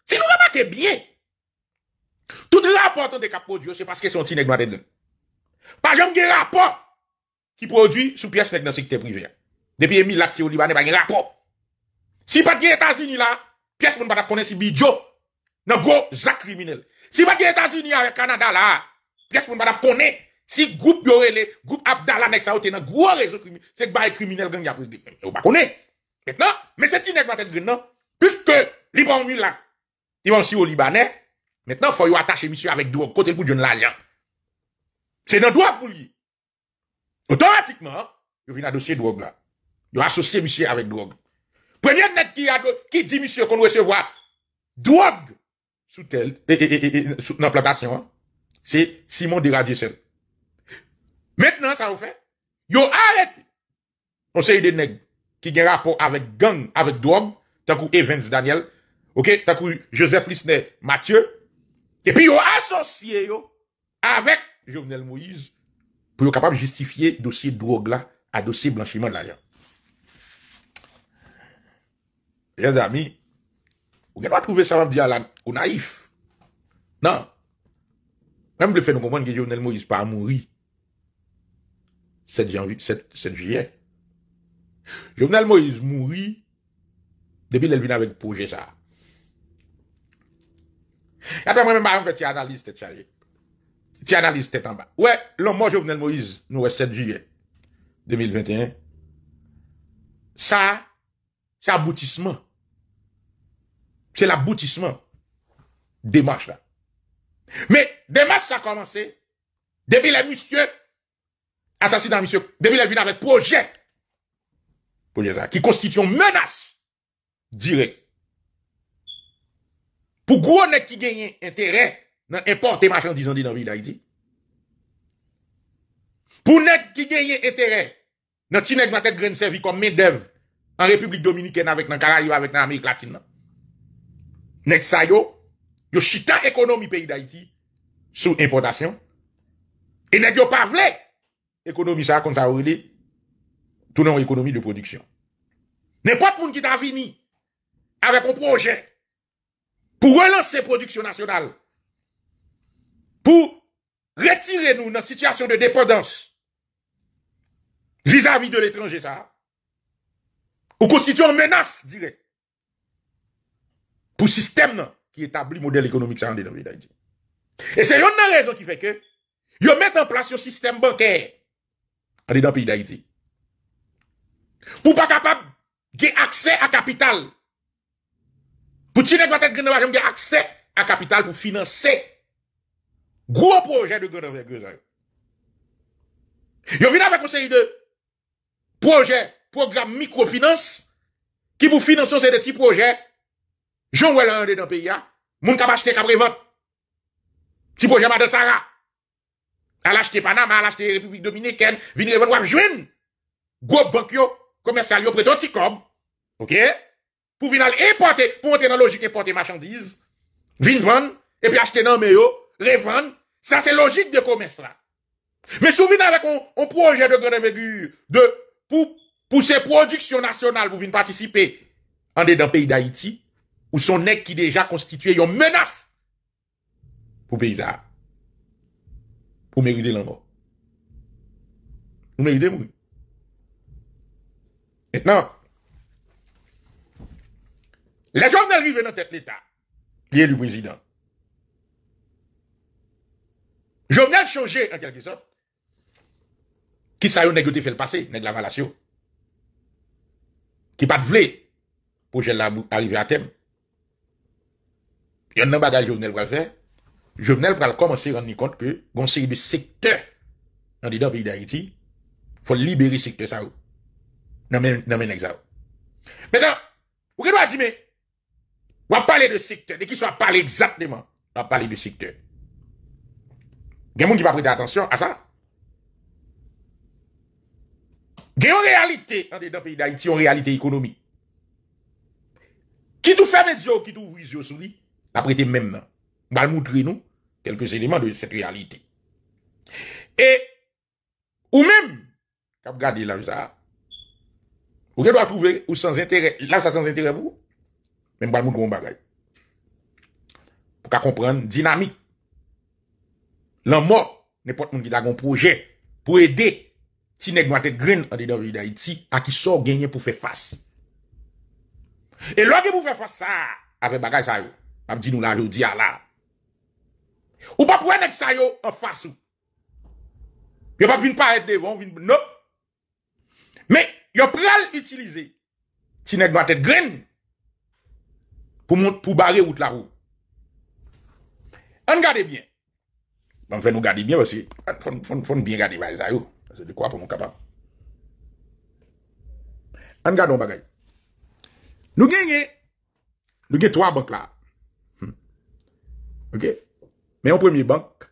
Si nou wama te bie, tout rapot an de kap prodwyo, se paske son ti neg wate dwen. Pajam gen rapot, ki prodwyo sou piyes neg nan sekte privya. Depi emi lak se ou libanen, ba gen rapot. Si pat gen Etasini la, piyes moun badap konen si bidyo, nan go zak kriminel. Si pat gen Etasini a Kanada la, piyes moun badap konen, Si groupe Yorele, le groupe Abdallah nek sa gros réseau criminel, c'est que criminel gang y a pris. pas Maintenant, mais c'est qui va tête pris. puisque Liban là, ils vont suivre au Libanais, maintenant il faut attacher monsieur avec drogue côté pour C'est dans droit pour lui. Automatiquement, il vient dossier drogue là. Il associé monsieur avec drogue. Premier net qui a qui dit monsieur qu'on recevoir drogue sous telle dans plantation, hein, c'est Simon de Radier-Sel. Maintenant, ça vous fait, yo arrêtez On sait des nègres qui ont rapport avec gang, avec drogue, tant que Evans Daniel, ok, tant Joseph Lisner Mathieu, et puis yo associé yo avec Jovenel Moïse pour être capable de justifier dossier drogue là à dossier blanchiment de l'argent. Les amis, vous n'allez pas trouver ça, au naïf. Non. Même le fait de comprendre que Jovenel Moïse pas mourir 7, janvier, 7, juillet. Jovenel Moïse mourit depuis qu'il vient avec projet ça. Après moi-même, je fais analyse tête chargée. T'y analyses tête en bas. Ouais, l'homme mort Jovenel Moïse, nous 7 juillet 2021. Ça, c'est l'aboutissement. C'est l'aboutissement. Démarche là. Mais démarche ça a commencé depuis les monsieur. Asasidant misyo, debi lèvine avèk projè pou yè zè, ki konstituyon menas direk. Pou gwo nèk ki genyen enterè nan importe ma chan di zondi nan vi lèvine. Pou nèk ki genyen enterè nan ti nèk nan tèk grensevi kon mè dev an Republik Dominikè nan karayiv nan Amerik Latin nan. Nèk sa yo, yo chita ekonomi peyi lèvine sou importasyon e nèk yo pavlèk ekonomi sa kon sa ou li tou nan ekonomi de produksyon. Ne pat moun ki ta vini avek an proje pou relans se produksyon nasyonal pou retire nou nan situasyon de depodans vis-a-vis de l'etranje sa ou konstitu an menas direk pou sistem nan ki etabli model ekonomik sa an de nan veda di. E se yon nan rezon ki feke yo met an plas yo sistem bankeye Adi dan piy da iti Pou pa kapab Ge akse a kapital Pou ti ne gwa tèk gwen nan wajon Ge akse a kapital pou finanse Gro proje de gwen nan wajon Yo vin avè konsey de Proje, proje mikrofinans Ki pou finanse Ose de ti proje Joun wè la an de dan piy ya Moun kabache te kabrevan Ti proje ma de sarak à l'acheter Panama, à l'acheter République Dominicaine, venir les vendre, jouer, gros banque, commercial, yo, prêt, ok? Pour venir importer, pour entrer dans la logique importer marchandises, venir vendre, et puis acheter dans le meilleur, revendre, ça c'est logique de commerce, là. Mais venez avec un, projet de grande de, pour, pour ces productions nationales, pour venir participer, en dedans pays d'Haïti, où son neck qui déjà constitué une menace pour paysage. Ou meride l'envo. Ou meride mou. Metnan, la jovnel rive nan tet l'Etat, liye li prezident. Jovnel chanje an telke son, ki sa yo negote fe l'pase, neg la malasyon. Ki pat vle, pou jel la arrive a tem. Yon nan bagay jovnel wale fèr, Je Jovenel va commencer à rendre compte que, une série de secteurs, dans le pays d'Haïti, faut libérer secteur ça. Non, mais, non, mais, Maintenant, vous avez dit, mais, on va parler de secteur, de qui soit parlé exactement, on va parler de secteur. Il y a des qui va prêter attention à ça. Il y a une réalité, hein, dans le pays d'Haïti, une réalité économique. Qui tout fait les yeux, qui tout ouvre les yeux sur lui, la prêter même, Balmoutri nou kelpes eleman de set realite. E ou mem, kap gade la ou sa, ou gen do a kouve ou sans intere, la ou sa sans intere pou, men balmoutri nou bagay. Pou ka kompren dinamik. Lan mo, ne pot moun ki dagon proje, pou ede ti negwante grin an de devri da iti, a ki sor genye pou fe fase. E lo ke pou fe fase sa, apre bagay sa yo, ap di nou la yo di ala, Ou pa pou en ek sa yo an farsou. Yo pa vin pa et devon, vin nou. Me, yo pral itilize, ti nek matet grin, pou bari out la rou. An gade bien. Pan bon, m fè nou gade bien, fè nou fè nou bien gade vay zayou. Fè di kwa pou m w kapab. An gade ou bagay. Nou genye, nou genye, nou genye, Men yon premi bank,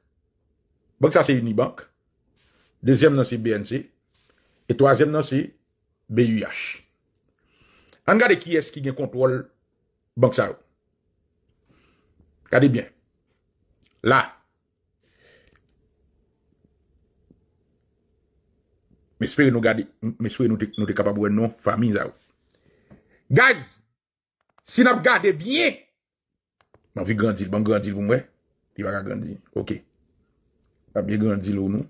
bank sa se uni bank, Dezem nan se BNC, E toazem nan se BUH. An gade ki es ki gen kontrol bank sa ou? Gade byen. La. La. Mespeye nou te kapabwen nou, famin sa ou. Guys, sin ap gade byen, Man vi grandil, bank grandil pou mwen, Ti wak a grandi. Ok. A biye grandi loun nou.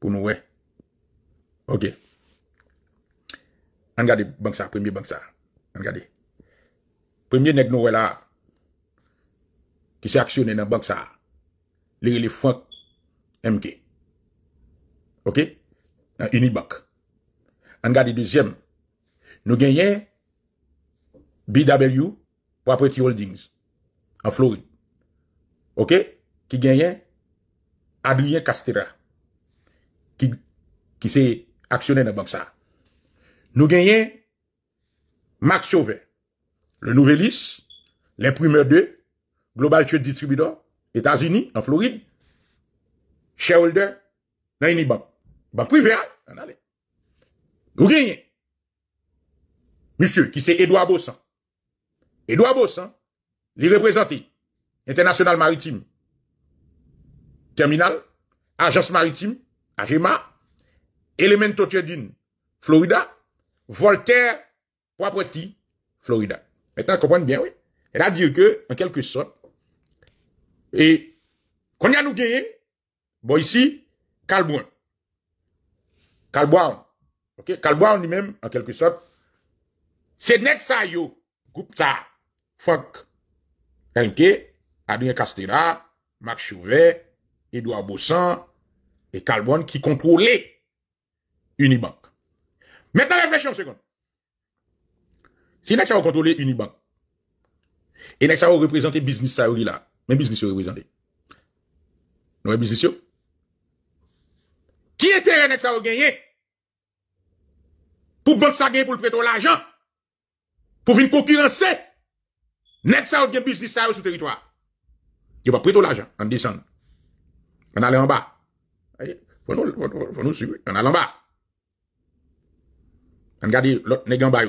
Pou nou we. Ok. An gade bank sa. Premier bank sa. An gade. Premier nek nou we la. Ki se aksyonen nan bank sa. Liri li fwak. Mk. Ok. An unibank. An gade dezyem. Nou genyen. BW. BW. Property Holdings. An florid. Ok, ki genyen Adrien Castella ki se aksyonen nan bank sa. Nou genyen Max Chauvet, le nouvelis, l'imprimeur 2, Global Trade Distributor, Etats-Unis, en Floride, shareholder, nan inibank. Bank privé, an alè. Gou genyen monsieur ki se Edouard Bossan. Edouard Bossan, li reprezenti International Maritime, Terminal, Agence Maritime, AGEMA, Elemento Trading, Florida, Voltaire, Property, Florida. Maintenant, comprenez bien, oui. Elle a dit que, en quelque sorte, et qu'on y a nous gagné, bon ici, Calbouin. Calbouin. Ok, Calbouin lui-même, en quelque sorte, c'est Nexayo, groupe ça, Fuck Adrien Castella, Marc Chauvet, Edouard Bossan et Calbon qui contrôlaient Unibank. Maintenant, réfléchissons un seconde. Si Nexa a contrôlé Unibank, et Nexa a représenté business ça là, mais business représenté. Nous business Qui était Nexa a gagné? Pour banque pour le prêter l'argent? Pour venir concurrencer? Nexa a gagné business ça sur le territoire. Il va prendre l'argent en descendant. En allant en bas. On nous, faut, nous suivre. En allant en bas. En garder l'autre nègre en bas.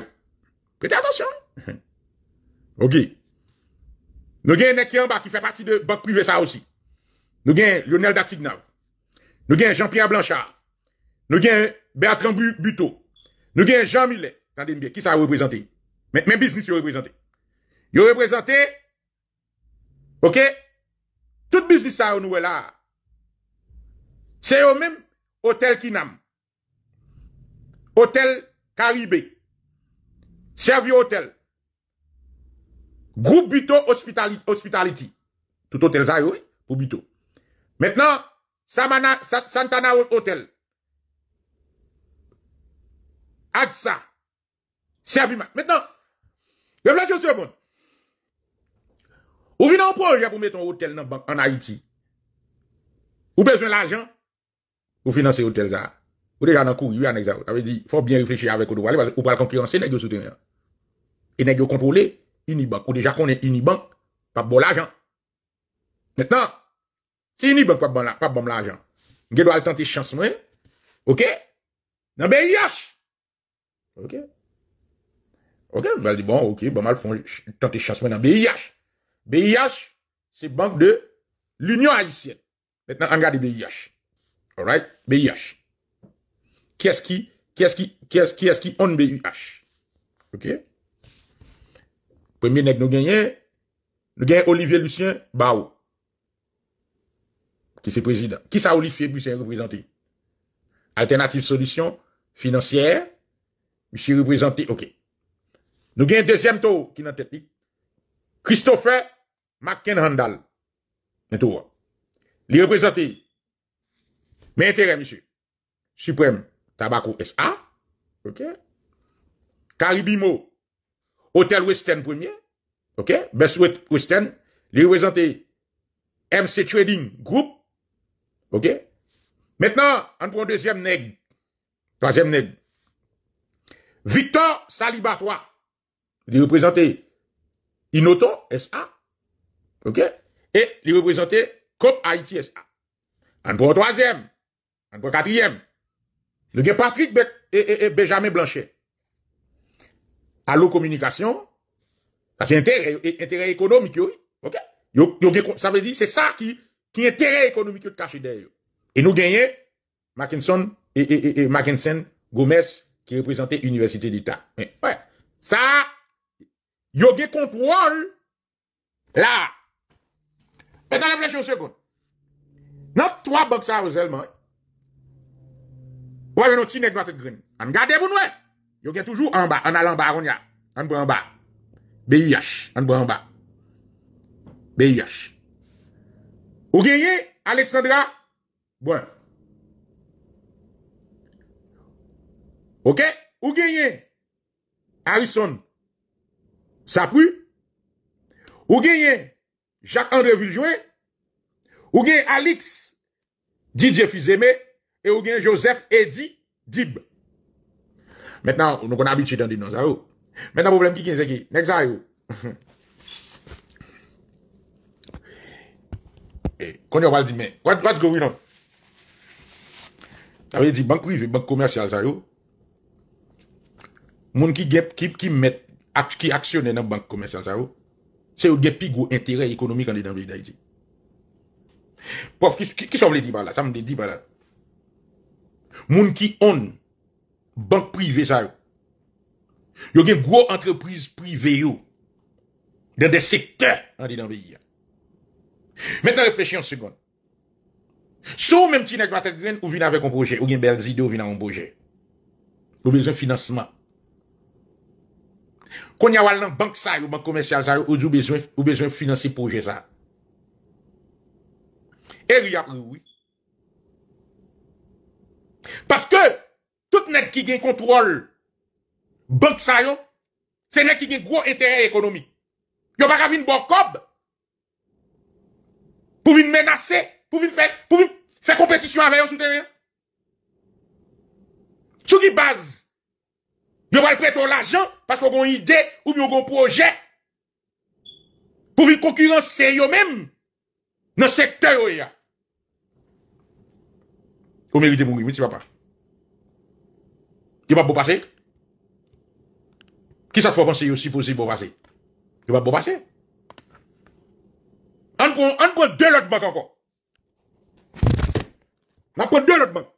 Prêtez attention. OK. Nous avons un qui en bas qui fait partie de banque privée, ça aussi. Nous avons Lionel Datignav. Nous avons Jean-Pierre Blanchard. Nous avons Bertrand Buteau. Nous avons Jean Millet. Attendez bien, qui ça Mais Même business, il représenté. Il représenter OK? business à sa yo la. Kinam, hôtel Caribé, Servio Hôtel, Groupe Bito Hospitality, tout hôtel ça pour pour Bito. Samana, Santana Hotel, Adsa, Servima. maintenant. Le sur au monde. Ou vi nan proje pou meton hotel nan bank an Haiti? Ou bezwen l'ajan? Ou finanse hotel za? Ou deja nan kou, yu an ekzavou? Awe di, fòm byen riflechè avèk ou do wale, ou pral konkurense, nè gyò souten yon. E nè gyò kontrole, unibank. Ou deja konen unibank, pap bon l'ajan. Mèt nan, si unibank pap bon, bon l'ajan, gen wale tante chans mwen, ok, nan B.I.H. Ok? Ok, mwen al di, bon, ok, bom al fòm tante chans mwen nan B.I.H., BIH, c'est banque de l'Union haïtienne. Maintenant, on regarde BIH. Alright? BIH. Qui est-ce qui, quest ce qui, quest ce qui, ce qui on BIH? OK? Premier nègre nous gagnons, nous gagnons Olivier Lucien Bao. Qui c'est président? Qui ça Olivier Lucien représenté? Alternative solution financière. Monsieur représenté, OK. Nous gagnons deuxième tour qui est pas technique. Christopher Macken Handal. Mais tout. Li représente. monsieur. Suprême, Tabaco SA. OK? Caribimo. Hotel Western Premier. OK? Best Western. Li représente MC Trading Group. OK? Maintenant, on prend deuxième nègre. Troisième nègre. Victor Salibatois. Il représente Inoto, SA. OK Et les représenter Cop Haïti SA. On prend troisième. On prend quatrième. Le avons Patrick et, et, et, Benjamin Blanchet. Allo communication, c'est intérêt, intérêt économique, oui. OK yo, Ça veut dire c'est ça qui, qui intérêt économique caché derrière. Et nous gagnons Mackinson et, et, Mackinson Gomez qui représentait l'Université d'État. Ouais. Ça, a des contrôle là. E tan refleksyon sekoun. Nan 3 boksar ou zelman. Ou a yon ti nek do te grin. An gade moun wè. Yo gen toujou an ba. An alan ba roun ya. An bo an ba. Be yash. An bo an ba. Be yash. Ou genye Alexandra? Bo. Ou genye? Harrison? Sa pru? Ou genye? Jacques-André Viljoué, ou gen Alix, Didier Fils-Aimé, e ou gen Joseph-Eddie Dib. Mèt nan, nou kon abitit an di nan, zayou. Mèt nan, problem ki kin se ki, nek zayou. Kon yo waz di men, what's going on? Tavè di, bank wive, bank komersyal, zayou. Moun ki gep, ki met, ki aksyonè nan bank komersyal, zayou. c'est le plus gros intérêt économique en est dans le pays d'Haïti. Prof, qui, qui, sont les dit là? Ça me dit par là. Moun qui ont banque privée, ça, yo. Yo gros entreprise privée, yo. Dans des secteurs, en est dans le pays. Maintenant, réfléchissez en seconde. So même si nèg ou vient avec un projet, ou gen belles idées, ou avec un projet. Ou besoin de financement. Qu'on y a dans banque ça, ou banque commerciale ça, ou besoin, ou besoin financer projet ça. Et il y a oui. Parce que, tout net qui gagne contrôle, banque ça c'est net qui gagne gros intérêt économique. Yo pas venir boire cob. Pour venir menacer, pour venir faire, pour faire compétition avec eux sur terrain. Sur qui base? vais va prêter l'argent parce qu'on a une idée ou bien un projet pour une concurrence c'est eux dans le secteur. Vous méritez mourir, petit papa. ne vas pas ne pas passer. Qui ça te faut penser aussi supposé beau passer? ne pouvez pas beau passer. On prend, on prend deux autres banques encore. On prend deux autres banques.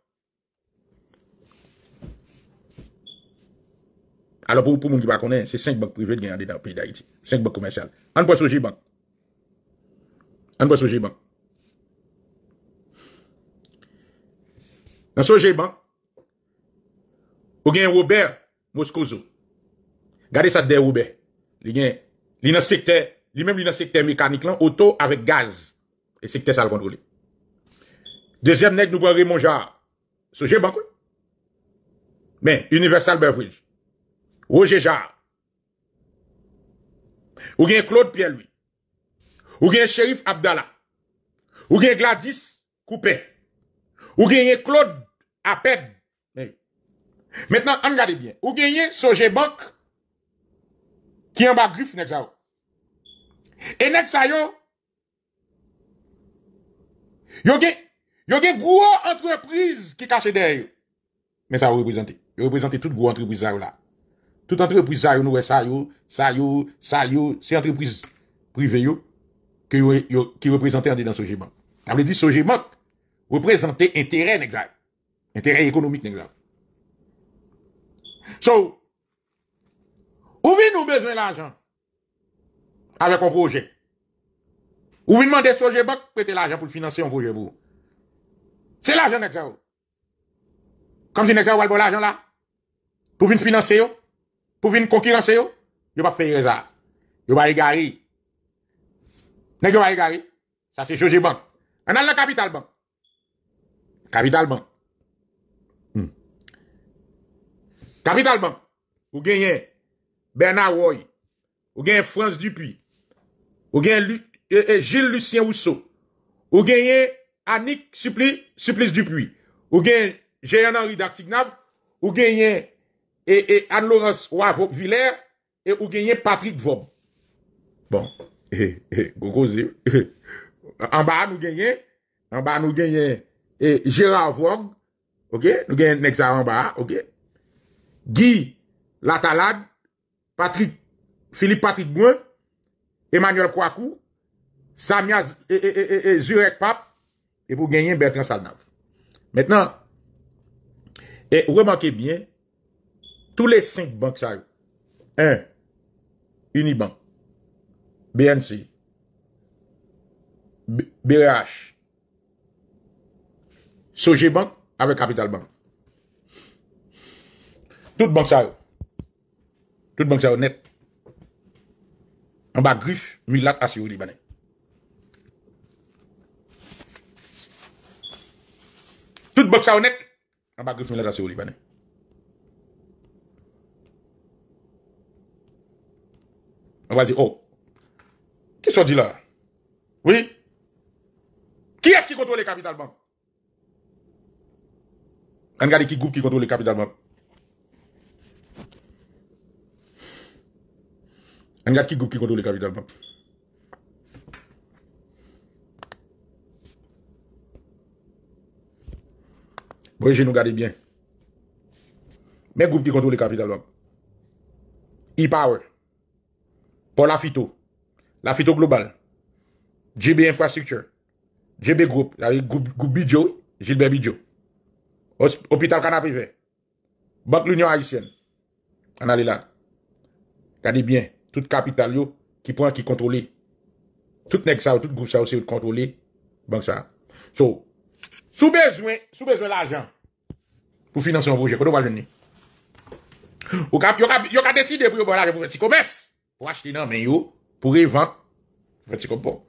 alo pou moun ki pa konen, se 5 bok private gen yande nan piy da iti. 5 bok komensyal. Anpo souje bank. Anpo souje bank. Nan souje bank, ou gen Robert Moskozo. Gade sa de Robert. Li gen, li nan sekte, li menm li nan sekte mekanik lan, oto avèk gaz. E sekte sal kontrole. Dezem nek nou pou anre mon jar. Souje bank wè. Men, Universal Berfridj. Ou gen Claude Pieloui. Ou gen Cherif Abdallah. Ou gen Gladys Koupe. Ou gen gen Claude Apeb. Mèt nan an gadebyen. Ou gen gen Soje Bok. Ki yon ba grif nèk zavou. E nèk zayou. Yo gen. Yo gen gwo entreprise ki kache der yo. Mèt zavou reprezenté. Yo reprezenté tout gwo entreprise zavou la. Tout entreprise zayou nou wè zayou, zayou, zayou, se entreprise prive yo, ki wè, yo, ki wè prezente ande dan soje bank. A vle di soje bank, wè prezente interè, nèk zayou. Interè ekonomik, nèk zayou. So, ou vi nou bezwen l'ajan? Avè kon proje. Ou vi nman de soje bank, prete l'ajan pou l'finansè yon proje bou. Se l'ajan nèk zayou. Kom si nèk zayou wè l'ajan la, pou vin finanse yo, Pou vin konkiranse yo, yo pa fey reza. Yo pa igari. Nèk yo pa igari, sa se chouji bank. An al nan kapital bank. Kapital bank. Kapital hmm. bank. Ou genyen Bernard Roy. Ou genyen Frans Dupuis. Ou genyen eh, eh, Gilles Lucien Rousseau. Ou genyen Annick Suplis Dupuis. Ou genyen Géan Henri d'Arc-Signal. Ou genyen et e, Anne-Laurence Wavok-Villers, et ou genyen Patrick Vaub. Bon, gokoze, e, e, en bas, nou genyen, en bas, nou genyen, et Gérard Vaub, nou genyen Neksa en bas, Guy Latalade, Patrick, Philippe Patrick Bouin, Emmanuel Kwaku, Samia Zurekpap, et pou genyen Bertrand Salnav. Mètè nan, remanke byen, Tous les cinq banques sa ou. Un, Unibank, BNC, BH, Sojebank, avec Capital Bank. Toutes banques sa ou. Toutes banques sa ou net. On va griffe mille lattes a si ou libanais. Toutes banques sa ou net. On va griffe mille lattes a si ou libanais. On va dire, oh, qui sont dit là Oui Qui est-ce qui contrôle les capital banques On regarde qui groupe qui contrôle les capital banques. On regarde qui groupe qui contrôle le capital banque Bon, je nous garde bien. Mais groupe qui contrôle le capital banque. E-Power. Paul Lafito, Lafito Global, GB Infrastructure, GB Group, Goup Bidjo, Gilbert Bidjo, Opital Kanapive, Bank L'Union Haitienne, Annalila, Kadi Bien, tout capital yo, ki point ki kontrole, tout neg sa ou tout group sa ou se kontrole, bank sa. Sou bezwen l'ajan, pou finanse yon bouje, kou do valjen ni? Yo ka deside pou yo ban l'ajan, si kou besse, pour acheter dans main pour revendre. comme bon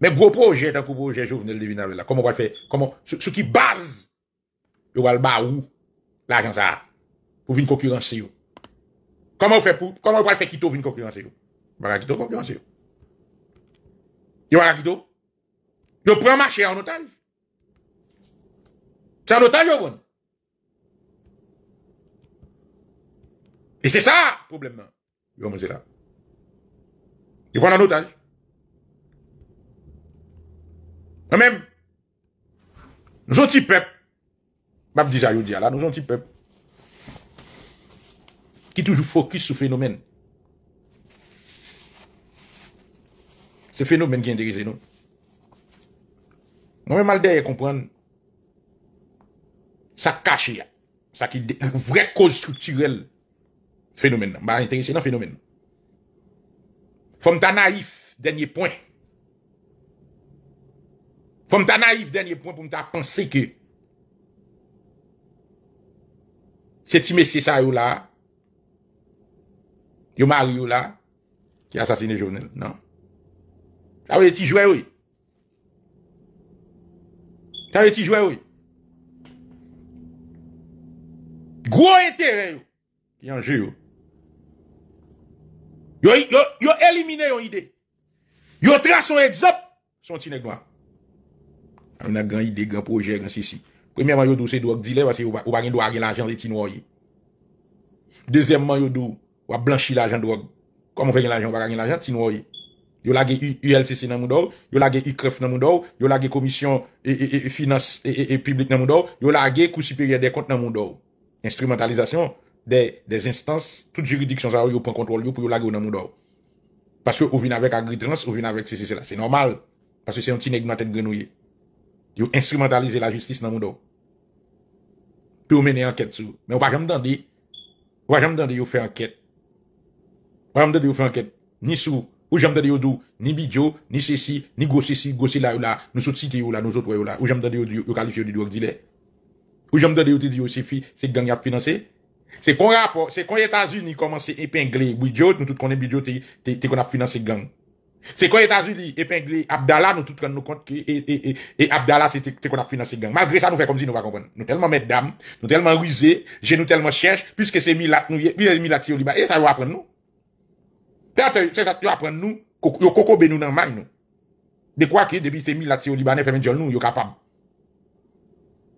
Mais gros projet, tant que projet Jovenel de avec là, comment on va faire, comment, ce, qui base, yo va le baou où, l'argent A, pour venir concurrencer Comment on fait pour, comment on va faire qu'il venir concurrencer yo? Bah, Kito concurrencer yo. Yo va bah, Vous Yo prend marché en otage. C'est en otage, vous Et c'est ça, problème, yo mèze la. Yo pwè nan notaj. Nan mèm, nou zonti pèp, mèm di zayou di ala, nou zonti pèp, ki toujou fokus sou fenomen, se fenomen ki enderize nou. Nan mèm al dè yè kompren, sa kache ya, sa ki vre kouz strukturel, Fenomen nan, mba intresen nan fenomen. Fom ta naif denye poin. Fom ta naif denye poin poum ta panse ke se ti mesi sa yo la, yo mari yo la, ki asasine jounel, nan. Sa yo ti jwe yo. Sa yo ti jwe yo. Gwo entere yo. Yon jwe yo. Yo, yo, yo éliminé yon idée. Yo trace son exemple, son tinek noir. On a grand idée, grand projet, grand ceci. Premièrement, yo dou se doit dealer parce que ou pas gen doit l'argent et tinois. Deuxièmement, yo dou ou blanchi l'argent drogue. Comment faire l'argent, ou l'argent? gen l'argent tinois. Yo la gen ULCC nan yo la gen ICREF nan yo la commission et, et, et finance et, et, publique nan yo la gen coût supérieur des comptes nan moun Instrumentalisation, des, instances, toutes juridictions, ça, contrôle pour vous dans Parce que vous venez avec agri-trans, vous venez avec ceci, C'est normal. Parce que c'est un petit nègre de la tête Vous instrumentalisez la justice dans le enquête sur. Mais vous ne pas jamais vous ne pouvez jamais vous faire enquête. Vous ne pouvez jamais faire enquête. Ni sous, ou jamais vous dire, ni bidjo, ni ceci, ni go ceci, là, là, nous sommes là, nous autres là. Ou jamais vous dire, vous qualifiez de drogue dealer. Ou jamais vous dire, c'est gang financier... C'est rapport, c'est quand les Etats-Unis à à épingler nous nous tous Bidjot te, qu'on te financé gang. C'est quand Etats-Unis épingler Abdallah, nous tous konen nous compte et et Abdallah c'est te, qu'on gang. malgré ça nous Nous comme si nous va sommes tellement tellement mesdames, nous tellement tellement je tellement tellement puisque puisque mis milat nous ye, au milat ça liba, ça nous ben nous ça nous nous nous De quoi que depuis c'est milat là au Liban capable.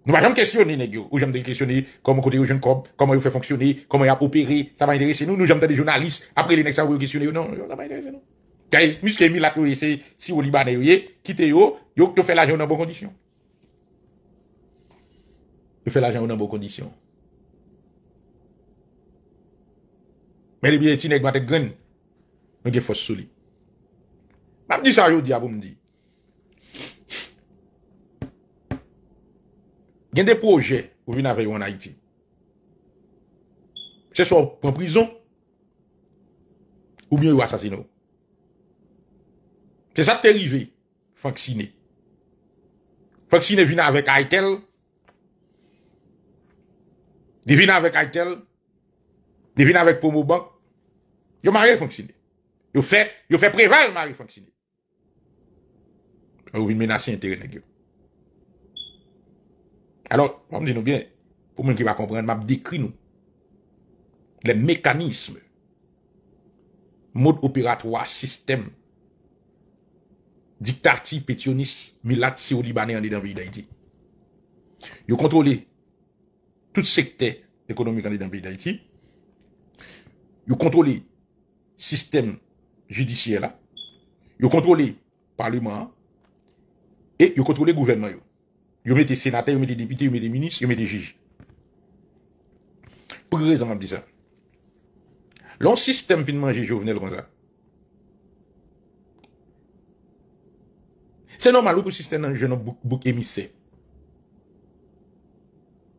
Nou ma jom kestyon ni neg yo, ou jom te kestyon ni, komon kote yo joun kob, komon yo fe fonksyon ni, komon yo ap operi, sa ma indere se nou, nou jom te de jounalist, apre li neksan yo kestyon yo, nan, nan, nan, sa ma indere se nou. Kè, miske mi lak yo yese, si yo li banen yo ye, kite yo, yo kte fe la joun nan bon kondisyon. Yo fe la joun nan bon kondisyon. Men li biye ti neg mante gwen, nou ge fos sou li. Mam di sa yo di abou mdi. Il y a des projets pour venir avec en Haïti. Ce soit en prison ou bien assassiner. C'est ça qui est arrivé. Fonctionner. Fonctionner vient avec Haïtel. Il venir avec Haïtel. Il venir avec Pomobank. Bank. Il a Vous fonctionner. Il fait, fait préval de fonctionner. Il vient menacer alors, on dit nous bien, pour moi qui va comprendre, m'a décrit nous les mécanismes, mode opératoire, système dictati, pétioniste, milat, si au Libanais, en dedans dans le pays d'Haïti. Ils contrôlent tout secteur économique en dedans dans le pays d'Haïti. Ils le système judiciaire là. Ils le parlement et ils le gouvernement. Vous mettez sénateur, vous mettez député, vous mettez ministre, vous mettez juge. Pour raison, je dis ça. L'on système vient manger jeunes comme ça. C'est normal que système n'a pas bouc émissaire.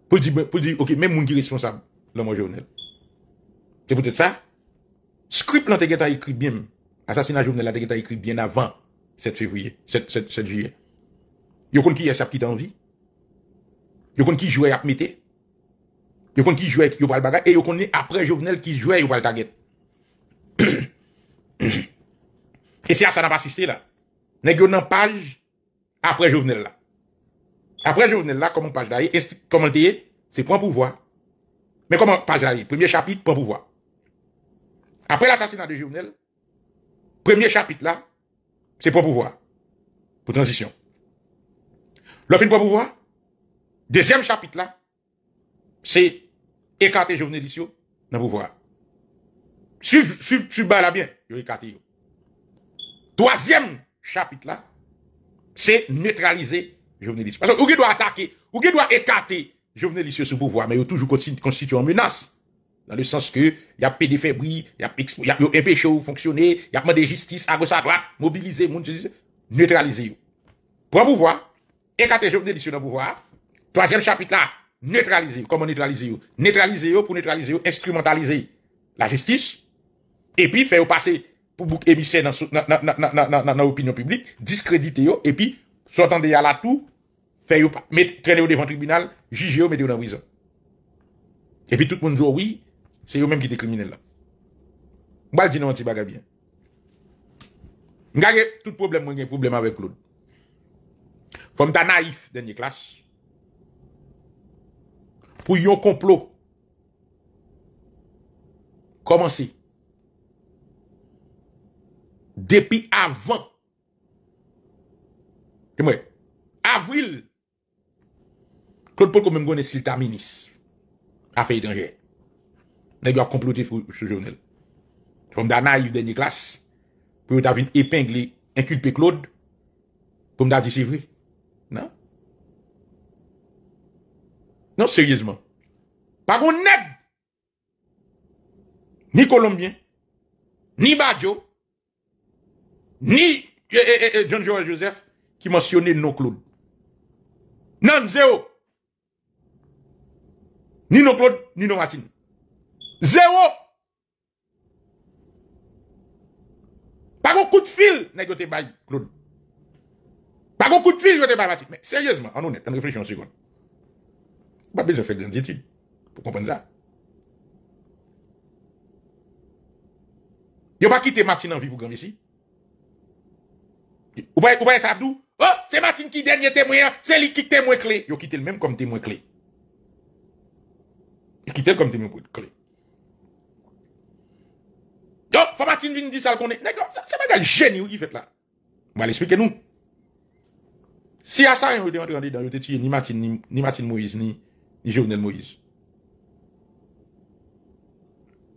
Pour dire, pour dire, ok, même gens qui est responsable, l'homme Jovenel. C'est peut-être ça. Script l'antégué a écrit bien. Assassinat Jovenel l'antégué a écrit bien avant 7 février, 7, 7 juillet. Yo kon qui a sa petite envie, Yo qui ki jwè ap metè. Yo kon ki jwè qui pral bagay. E yo kon ni apre jovenel qui jwè yo pral taget. e se a ça nan pa asiste la. Nè gyo nan après apre là, la. Apre jovenel la, koman paj la yè? comment te yè? Se pran pouvoi. Men comment paj la Premier chapitre pour pouvoi. Après l'assassinat de jovenel, premier chapitre là c'est Pour pouvoir Pour transition. Le fin pour pouvoir. Deuxième chapitre là, c'est écarter Jovenel ici dans pouvoir. Si tu bats là bien, yo écarté Troisième chapitre là, c'est neutraliser Jovenel Parce que qui doit attaquer, qui doit écarter Jovenel Issiou sous pouvoir, mais toujours constitué en menace. Dans le sens que, il y a pédéfébrie, il y a, y a, ou fonctionner, il y a demandé justice à gauche à droite, mobiliser, neutraliser. Pour pouvoir, écarter jours dédition dans le pouvoir. Troisième chapitre là, neutraliser. Comment neutraliser Neutraliser pour neutraliser, instrumentaliser la justice. Et puis faire passer pour bouc émissaire dans, l'opinion publique, discréditer et puis s'entendre à la tout faire traîner devant le tribunal, juger mettre dans la prison. Et puis tout le monde dit oui, c'est eux-mêmes qui étaient criminels là. Moi, je dis non, c'est pas bien. Tout problème, moi, j'ai un problème avec Claude. Fom ta naif denye klas pou yon komplo komanse depi avan avil klod pou komem gwenes siltaminis a fey denje negyo a komploti fw sou jounel fom ta naif denye klas pou yon ta vin epeng li inkulpe klod pou mda disivri Non, sérieusement. Pas un nègre, Ni Colombien. Ni Badjo. Ni eh, eh, eh, John Joël Joseph qui mentionnait nos Claude. Non, zéro. Ni nos Claude, ni nos Martine. Zéro. Pas un coup de fil, nèg Claude. Pas un coup de fil, yo te Mais sérieusement, en honnête, en réflexion, une seconde. Pas bah, besoin de faire des études pour comprendre ça. Yo pas quitté Martine en vie pour grand ici. Ou voyez ça, ça Oh, c'est Martine qui dernier témoin, c'est lui qui témoin clé. a quitté le même comme témoin clé. Il quitté comme témoin clé. Yo, faut Martine venir dire ça qu'on est. C'est pas un génie qui fait là. Moi, l'expliquer nous. Si à ça, on ont rentré dans le ni Martine, ni, ni Martine Moïse, ni, et Jovenel Moïse.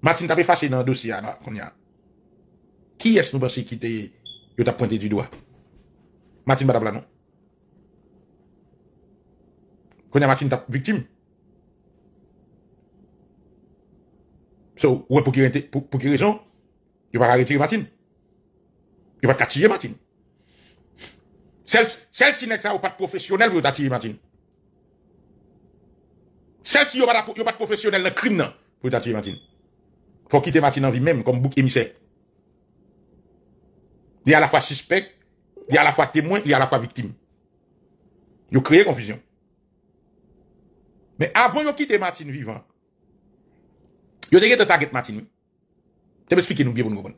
Martin fait face dans le dossier qu'on a. Qui est-ce nous pensons qui t'a pointé du doigt? Martin Madame non. Qu'on a Martin t'a victime. So, ouais, pour qui, pour, pour qui raison, il va arrêter Martin. Il va pas Martin. Celle-ci n'est pas professionnelle pour t'attirer Martin. Celle ci, il pas de professionnel dans le crime, non. Pour Martine. Faut quitter Martine en vie même, comme bouc émissaire. Il est à la fois suspect, il est à la fois témoin, il est à la fois victime. Ils ont créé confusion. Mais avant de quitter Martine vivant, ils ont un target Martine. Tu m'expliquer nous bien pour nous comprendre.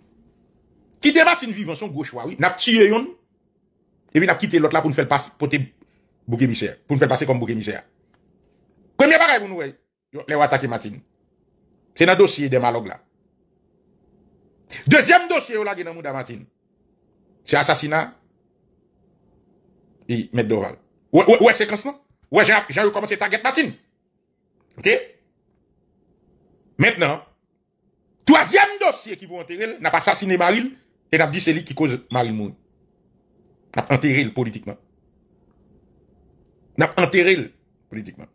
Quitter Martine vivant, son gauche oui. N'a tué yon, et puis n'a quitté l'autre là pour nous faire passer, pour pour nous faire passer comme bouc émissaire. Premier bagage pour nous, les attaquer Matine. C'est dans le dossier des malog là. Deuxième dossier, là, dans le Matine. C'est assassinat. Et mettre d'oral. Ouais, est-ce c'est Où est-ce que j'ai commencé à Matine? Ok? Maintenant, troisième dossier qui vous enterrer, n'a pas assassiné Maril, et n'a dit c'est lui qui cause Maril Moun. N'a pas enterré politiquement. N'a pas enterré politiquement.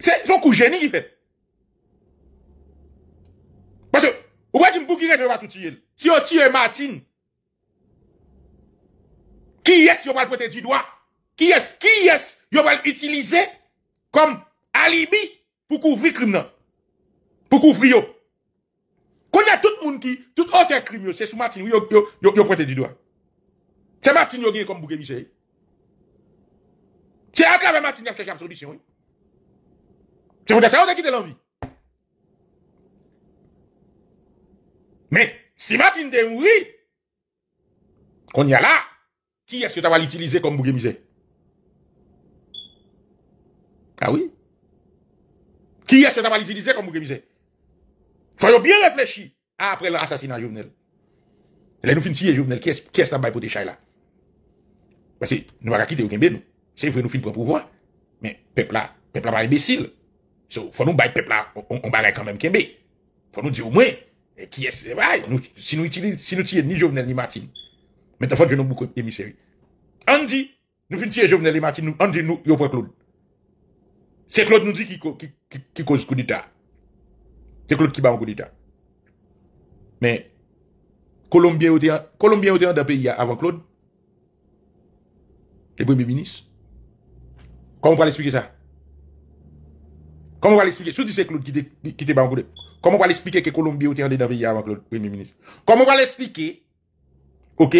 C'est son coup génie qu'il fait. Parce que, vous voyez, pour qui reste, pas tout tuer Si on tue Martin, qui est-ce que va le prêter du doigt? Qui est-ce qui est on va utiliser comme alibi pour couvrir le crime? Pour couvrir Quand il y a tout le monde qui, tout autre crime, c'est sous Martine, yo yo yo, du doigt. C'est Martin qui a comme bouquet, monsieur. C'est à Martin Martine qui a fait la solution. C'est l'envie. Mais, si Martin de mouri, qu'on y a là, qui est-ce que tu vas l'utiliser comme bouge misé Ah oui? Qui est-ce que tu vas l'utiliser comme bouc misé Faut bien réfléchir après l'assassinat Jovenel. Là, nous finissons journal. qui est-ce qui est pour des là? Parce que nous allons quitter au Kembe, nous. C'est vrai, nous finissons pour pouvoir. Mais, peuple là, peuple là, pas imbécile. So, faut nous bailler peuple là, on, on quand même Kembe. Faut nous dire au moins, eh, qui est ce bail. Eh, si nous utilisons, si nous tirons ni Jovenel ni Martin. Maintenant, faut que nous beaucoup d'émissaires. On Andy, nous finissons tirer Jovenel et Martin, nous, on nous, yo pas Claude. C'est Claude nous dit qui, qui, qui, cause coup d'état. C'est Claude qui bat en coup d'état. Mais, Colombien ou Colombien ou dans pays avant Claude. les premier ministres, Comment on va expliquer ça? Comment on va l'expliquer Je c'est Claude qui était pas Comment on va l'expliquer que Colombie était en dedans pays avant le Premier ministre Comment on va l'expliquer OK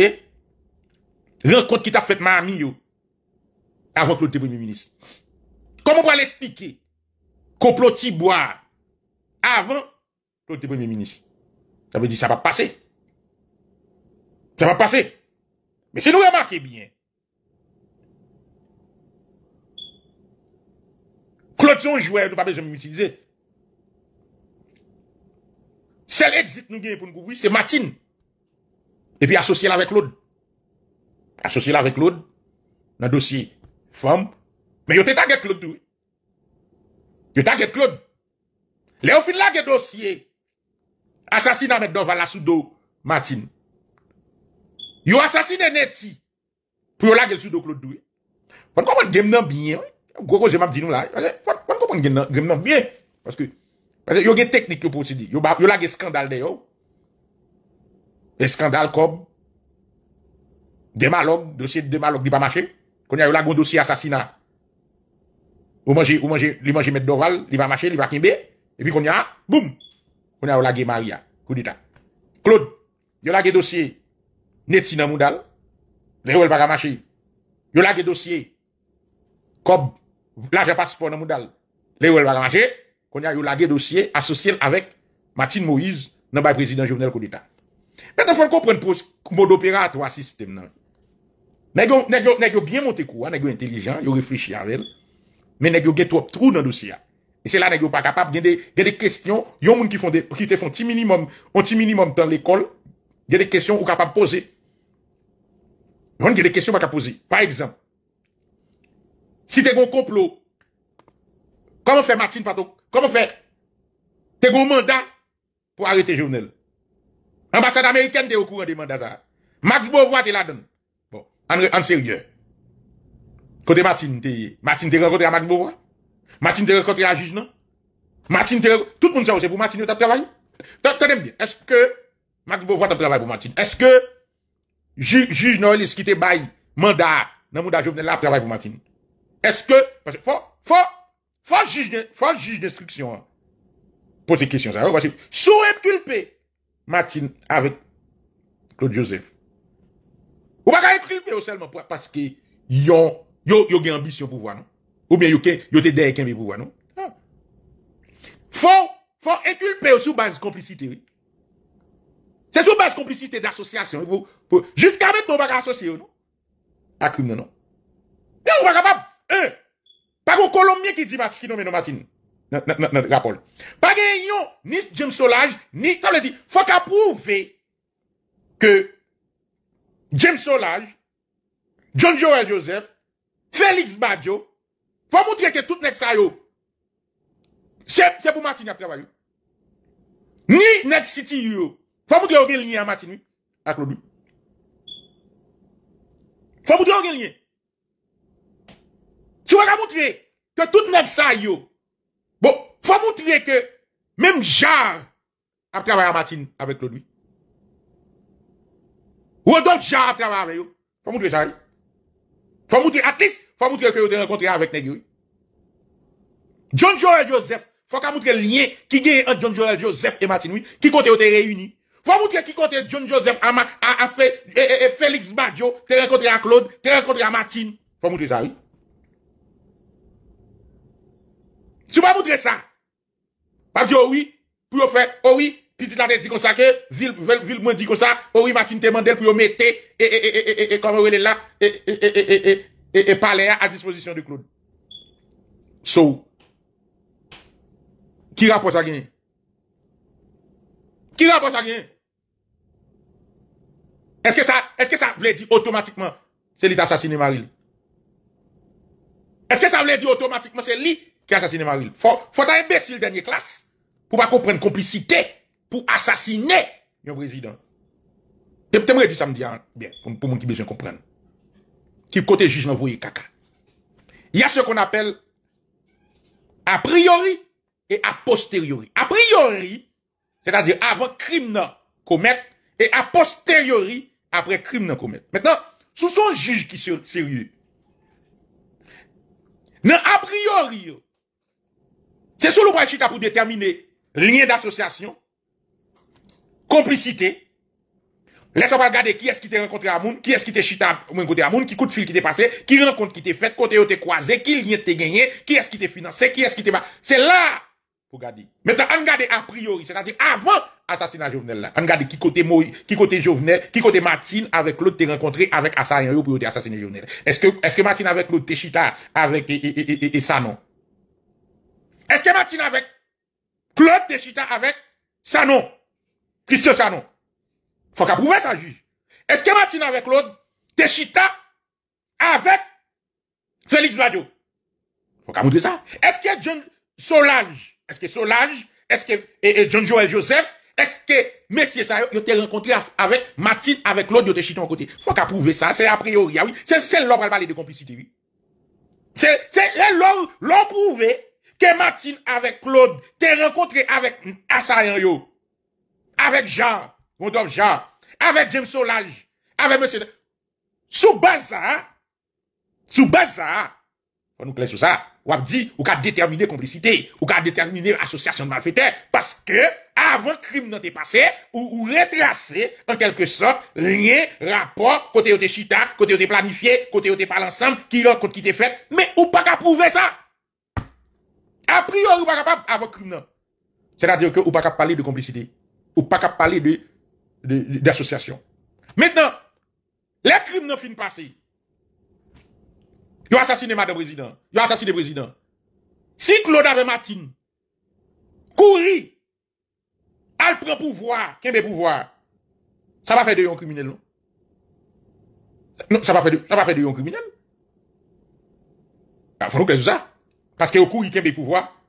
Rencontre qui t'a fait ma amie avant Claude Premier ministre. Comment on va l'expliquer Complot boire avant Claude Premier ministre. Ça veut dire que ça va passer. Ça va passer. Mais si nous remarquons bien, Claude son jouè, nou pa bejèm imitilize. Sel exit nou genye pou nou koukoui, se Matin. E pi asosye la ve Claude. Asosye la ve Claude, nan dosye Fom. Men yo te tagè Claude douè. Yo tagè Claude. Le ou fin la gen dosye, asasine Amed Dovan la soudou Matin. Yo asasine Neti, pou yo la gen soudou Claude douè. Pon konpon gen men binyen ou, gros gros je m'a dit nous là parce que comprendre bien parce que Il y a gen technique yo pour se dire yo bah, yo la gen scandale d'ailleurs. des scandales comme des malogues dossier de malogues qui pas marché qu'on y a eu la dossier assassinat ou manger ou manger lui manger mettre d'oral il va marcher il va kimbe et puis qu'on a boum qu'on a eu la gen Maria coup d'état Claude yo la gen dossier Netina Moudal les pas marché yo la gen dossier Cob Là, l'argent passeport dans Moudal. Les va marcher, qu'on a eu lagué dossier associé avec Martine Moïse, dans le président Jovenel Coup d'État. mais il faut comprendre le mode opératoire système. Non? Nèg bien monté quoi, nèg intelligent, yo réfléchi avec mais nèg a get trop trou dans dossier. Et c'est là nèg pas capable de des des questions, Il y qui font des qui te font minimum, un petit minimum dans l'école, Il y a des questions ou capable poser. Il y a des questions pas capable poser. Par exemple, si t'es un complot, comment faire Martine Pato? Comment faire? T'es un mandat pour arrêter Jovenel. Ambassade américaine t'es au courant des mandats. Max Beauvoir est là-dedans. Bon, en, sérieux. Côté Martine, t'es, Martine t'es rencontré à Max Beauvoir? Martine t'es rencontré à juge, non? Martine t'es, tout le monde sait c'est pour Martine t'as travaillé? Tenez bien, est-ce que Max Beauvoir a travaillé pour Martine? Est-ce que juge Noël qui t'a baille mandat dans le à Jovenel là travaillé pour Martine? Est-ce que, parce que, faut, faut, faut juge, juge d'instruction, hein. Poser questions ça, parce que, sous culpé, Martine, avec Claude Joseph. Ou pas culpé, seulement parce que, yon, yo, yo, ambition pour voir, non? Ou bien, yo, yo, te derrière pour voir. non? Ah. Faut, inculper sous base complicité, C'est sous base complicité d'association. Jusqu'à maintenant, on va associer, non? À crime, non? Non, on capable un, e, pas un Colombien qui dit Martin, qui nomme Martin. Notre rapport. Pas ni Jim Solage, ni, ça veut dire, faut qu'approuver que James Solage, John Joel Joseph, Félix Badjo, faut montrer que tout n'est ça c'est pour Martin qui a travaillé. Ni Net City il faut montrer qu'il y a un lien à Martin, à Claude. Faut montrer qu'il y a lien. Tu vas montrer que tout nèg ça yo. Bon, faut montrer que même Jarre a travaillé à Martine avec lui. Rodolphe Jarre a travaillé avec lui. Faut montrer ça. Faut montrer at least, faut montrer que vous avez rencontré avec nèg John Joel Joseph, faut qu'on montre le lien qui gagne entre John Joel Joseph et Martin oui, qui côté été réunis. Faut montrer qui côté John Joseph et, Félix Badjo, t'es rencontré à Claude, t'es rencontré à Martin. Faut montrer ça, oui. Tu va moudre sa... Bak di yo wii... Puyo fè... Oh wii... Piti tante di konsake... Vil mwen di konsake... Oh wii vat tinte mandel... Puyo mete... E... E... E... E... E... E... E... E... A dispozisyon di Claude... Sou... Ki rapos agen... Ki rapos agen... Eske sa... Vle di otomatikman... Seli ta sasini Maril... Eske sa vle di otomatikman... Seli... qui a assassiné Maril. Faut, faut être imbécile dernière classe pour pas comprendre complicité pour assassiner un président. Et ça, me dit hein. bien, pour, moi qui besoin comprendre. Qui côté juge n'envoie caca. Il y a ce qu'on appelle a priori et a posteriori. A priori, c'est-à-dire avant crime non commettre et a posteriori après crime non commettre. Maintenant, sous son juge qui sont sérieux, non a priori, c'est sous le de chita pour déterminer lien d'association, complicité. Laisse-moi regarder qui est-ce qui t'a rencontré à Moun, qui est-ce qui t'a chita à côté à Moun, qui coup de fil qui t'est passé, qui rencontre qui t'est fait, côté où t'es croisé, qui lien t'es gagné, qui est-ce qui t'est financé, qui est-ce qui t'est... C'est là pour garder. Maintenant, on a priori, c'est-à-dire avant assassinat Jovenel là. On garde qui côté Moïse, qui côté Jovenel, qui côté Martine avec l'autre t'es rencontré avec Assayan pour assassiner Jovenel. Est-ce que, est-ce que Martine avec l'autre t'es chita avec, et, et ça non? Est-ce que Martine avec Claude Deschita avec Sanon Christian Sanon Faut qu'approuver ça, juge. Est-ce que Martine avec Claude Deschita avec Félix Badio Faut qu'approuver ça. Est-ce que John Solange Est-ce que Solange Est-ce que et, John Joel Joseph est-ce que messieurs ça ont été rencontré avec Martine avec Claude yo te en côté faut qu'approuver ça c'est a priori ah oui c'est c'est va parler de complicité oui c'est c'est l'homme prouvé T'es Matin avec Claude, t'es rencontré avec Yo, avec Jean, mon Jean, avec James Solage, avec Monsieur. Sous base ça, hein? sous base ça, on hein? nous plaît sur ça. Ou dit, ou qu'a déterminé complicité, ou qu'a déterminé association de malfaiteurs, parce que, avant crime n'était passé, ou, ou retracé, en quelque sorte, rien, rapport, côté où t'es chita, côté où t'es planifié, côté où t'es pas l'ensemble, qui côté qui t'es fait, mais ou pas qu'à prouver ça. A priori, ou pas capable avant non. C'est-à-dire que ou pas capable parler de complicité. Ou pas capable parler de, d'association. Maintenant, les crimes n'ont fin passé. Ils ont assassiné madame président. Ils ont assassiné président. Si Claude avait Martine, courir, elle prend pouvoir, qu'elle pouvoir, ça va faire de un criminel, non? Non, ça va faire de, ça va faire de criminel. Il ah, faut nous que ça. Parce que au coup, il a des pouvoirs.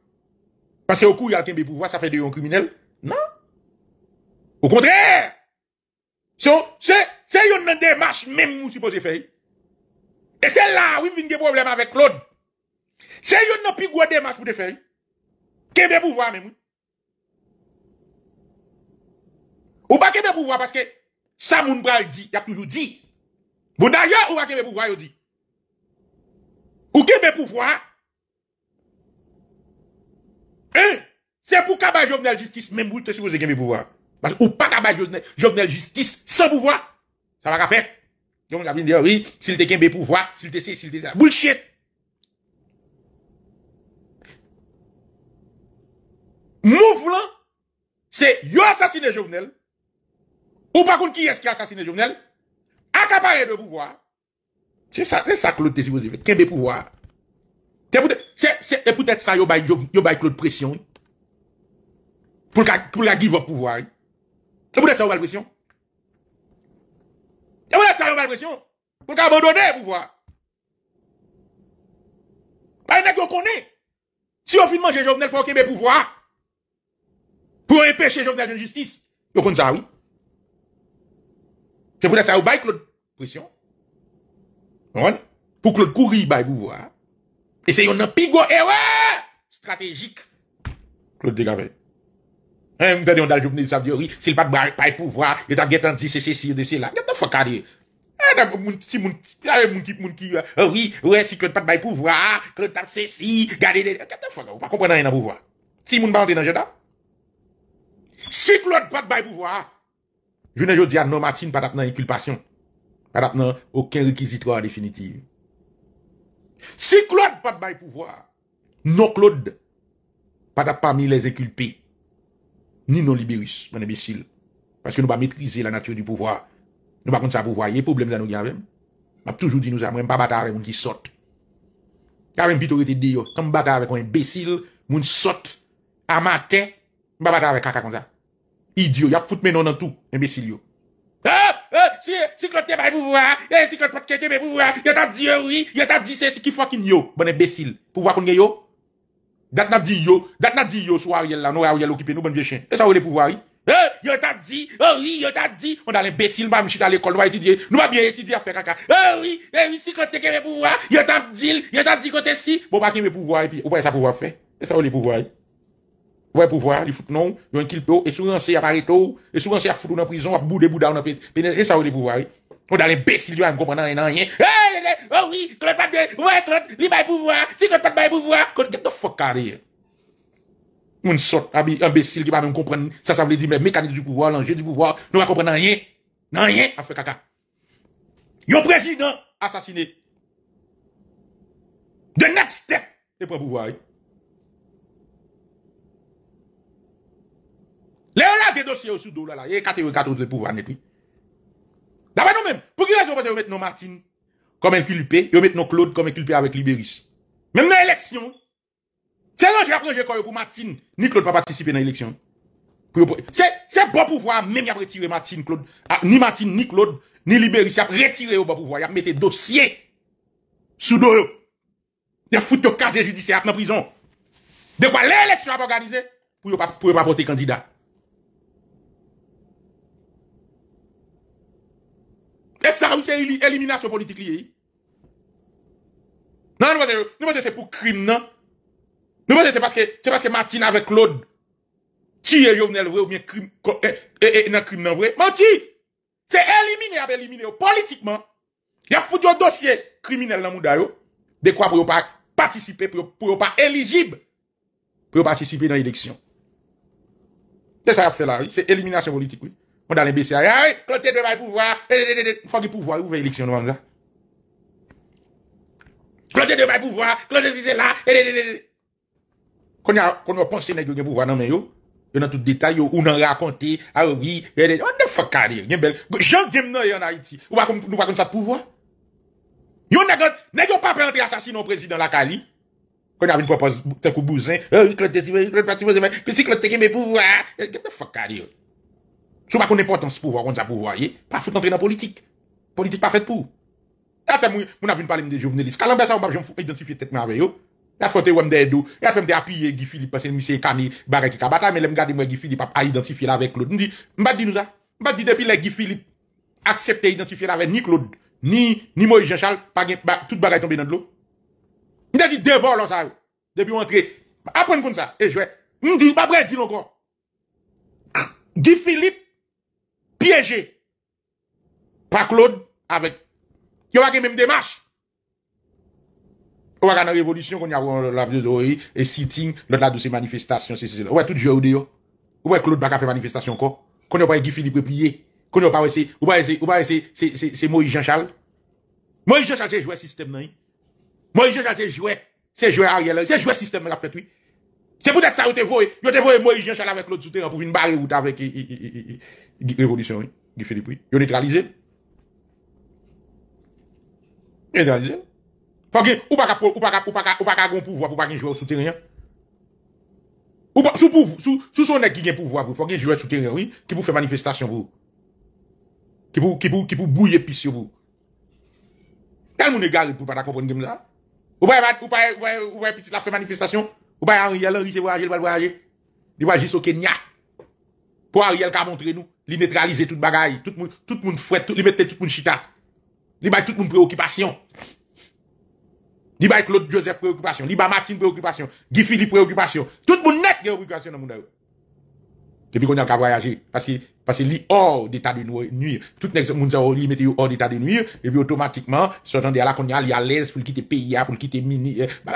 Parce que au coup, il a des pouvoirs, ça fait de un criminel. Non. Au contraire. C'est une démarche même vous supposé faire. Et c'est là où il y a un problème avec Claude. C'est une plus grosse démarche pour faire. Qui des pouvoir même. Ou pas qu'il pouvoir parce que ça, mon bral dit, il a toujours dit. Bon d'ailleurs, ou pas des pouvoir, il dit. Ou qu'il pouvoir, Hein? C'est pour qu'abat Jovenel Justice, même vous êtes supposé gagner pouvoir. Parce que ou pas qu'abat Jovenel Justice sans pouvoir. Ça va qu'à faire. Donc, on dire, oui, s'il te pouvoir, s'il te s'il te ça. Bullshit! Mouvement, c'est, yo assassiné Jovenel. Ou par contre, qui est-ce qui a assassiné Jovenel? Accaparé de pouvoir. C'est ça, c'est ça que l'autre est supposé faire. le pouvoir. C'est peut-être ça, yo bay, yo bay Claude pression. Pour la, pour la give pouvoir. C'est peut-être ça, yo bay pression. C'est peut-être ça, yo bay pression. Pour abandonner pouvoir. Pas bah, une qu'on connaît. Si on finit manger Jovenel, faut qu'il y ait pouvoir. Pour empêcher Jovenel de justice. Yo connaît ça, oui. C'est peut-être ça, yo bay Claude pression. Pour Claude courir, bay pouvoir. E se yon nan pigwo ewe! Stratejik! Klot de gabe. E mwen tade yon dal jopne di sab di, owi, si l pat bay pouvwa, yo tap getan 10, 10, 6, 6, 10, 6, la. Gat nan fwa kade? E nan moun, si moun, aye moun ki, moun ki, owi, wè, si klot pat bay pouvwa, klot tap 6, 6, gade, gade, kat nan fwa kade? Ou pa kompren nan yon nan pouvwa? Si moun ban te nan joda? Si klot pat bay pouvwa, jounen jodi an nomatin pat ap nan ekulpasyon. Pat ap nan oken rekizito a definitiv. Si Claude pas de pouvoir, non Claude, pas de parmi les inculpés, ni non libéris mon imbécile. Parce que nous pas maîtriser la nature du pouvoir. Nous pas contre ça pouvoir, il y a problème nous gars même. M'a toujours dit nous ne pas bataille avec qui saute. Car même plutôt été dit, quand bataille avec un imbécile, moun saute, à m'a bataille avec caca comme ça. Idiot, y a foutre noms dans tout, imbécile Hein? Hein? Si Claude te bay pouvoir, hein? si Claude pas te bay pouvoir, yo t'a dit oui, il t'a dit c'est qui fucking yo, bon imbécile. Pouvoir qu'on yo. Dat n'a dit yo, dat n'a dit yo sur Ariel là, nous Ariel occupé nous bon vieux chien. Et ça ou les pouvoirs. Eh, il t'a dit, oh oui, il t'a dit, on a l'imbécile pas suis à l'école, on étudier, nous va bien étudier à faire caca. Eh oui, eh oui, si Claude te bay pouvoir, il t'a dit, il t'a dit côté si, bon pas bah, qu'il pouvoir et puis ou pas ça pouvoir faire. Et ça ou les pouvoirs. Ouais, pouvoir, il foutent non, ils ont un kill et souvent c'est à Pareto, et souvent c'est à foutre dans prison, à bout de bout dans la pénalité, ça, le pouvoir. On a l'imbécile, ils ne me rien rien. Oh oui, Claude pas bien, ouais, Claude, il va pouvoir, si Claude pas bien pouvoir, Claude, get the fuck out of here. Mon sort, imbécile, qui va même comprendre, ça, ça veut dire, mais du pouvoir, l'enjeu du pouvoir, nous va comprendre rien, rien, à faire caca. Le président assassiné. The next step, c'est pour pouvoir, Léon des dossiers au sous-dos là, il y a 4 ou 4 de pouvoir net. D'abord nous-mêmes, pour qui raison vous mettre nos Martine comme inculpé, vous mettre nos Claude comme inculpé avec Libéris. Même dans l'élection, c'est là que j'ai appris pour Martine, ni Claude pas participer dans l'élection. C'est bon pouvoir, même y a retiré Martine, Claude, ni Martine, ni Claude, ni Libéris, y a retiré au bon pouvoir, y a des dossier sous-dos. Il a foutu au casier judiciaire dans la prison. De quoi l'élection a organisé pour ne pas porter candidat. Et ça, oui c'est l'élimination élimination politique Non, nous pensons que c'est pour crime, non? Nous pensons que c'est parce que Martin avec Claude, tu est Jovenel ou bien crime, eh, eh, eh, crime non Menti! C'est éliminé éliminer politiquement. Il y a foutu un dossier criminel dans le monde, de quoi pour ne pas participer, pour ne pas éligible, pour participer dans l'élection. C'est ça fait là, c'est élimination politique, oui. On a les BCA, pouvoir, il eh, eh, eh, pouvoir, ouvre l'élection ça. de ma pouvoir, Claude c'est là, Quand on a pensé que pouvoir non mais yo, dans tout détail, ou nan raconté, ah oui, what the fuck are you? Gen bel, en Haïti, ou pas comme, pas comme ça pouvoir? Yo n'a pas, n'a pas assassinat au président la Cali. Quand une propose, bousin, oui, Claude, Claude, Claude, Claude, Claude, Claude, Claude, Claude, Claude, Claude, si vous n'avez pas ce pouvoir, on voir, pouvoir, vous pas faut entrer dans la politique. La politique pas faite pour. Et après, vous n'avez pas parlé de journalistes. Quand vous avez pas identifié tête avec vous, vous a fait des vous avez fait des appuis ah, Guy Philippe parce que vous avez fait qui ont battu, mais vous avez fait Guy Philippe pas identifier avec Claude. Je ne pas nous ça. Je pas depuis que Guy Philippe accepter d'identifier avec ni Claude, ni, ni moi, Jean-Charles, pas que tout le tombé dans l'eau. Je dit deux vols, depuis que vous Apprenez comme ça. Et je vais. Je ne dis pas, je dis encore. Guy Philippe, Piégé par Claude avec. a pas même démarche. On va la révolution qu'on y a la et sitting, l'autre là de ces manifestations, c'est Ouais, tout jeu ou Ouais, Claude Baka fait manifestation encore. Qu'on a pas Guy Philippe Prié. Qu'on a pas essayé, ou pas ou pas c'est Moïse Jean-Charles. Moïse Jean-Charles, c'est système, non? Moïse Jean-Charles, c'est joué. C'est jouer Ariel, c'est joué système, la fait, oui. Se pou det sa yo te vowe, yo te vowe mou e jen chalave klote souteren pou vin bare ou ta veke... ...git revolutyon yon, git fè depri. Yo netralize. Netralize. Fok gen, ou pa ka gon pou vwa pou pa gen jwè ou souteren. Sou sou nek gen pou vwa pou, fok gen jwè ou souteren, ki pou fè manifestasyon pou. Ki pou bouye pisyo pou. Kè moun e gare pou pa da kompon gen mla. Ou pa e piti la fè manifestasyon. Ou pas Ariel il c'est voyager, il va voyager. Il va juste au Kenya. Pour Ariel qui a montré nous, il neutralise toute bagaille, tout le monde, tout le monde fouette, tout, il mettait tout le monde chita. Il va tout le monde préoccupation. Il va Claude Joseph préoccupation, il va Martin préoccupation, Guy Philippe préoccupation. Tout le monde net préoccupation dans le monde. puis, qu'on a qu'à voyager, parce que, parce que hors d'état de nuire. tout le monde li mette hors d'état de nuit, et puis automatiquement, s'entendait à la qu'on y a, à l'aise pour quitter pays, pour quitter mini, euh, bah,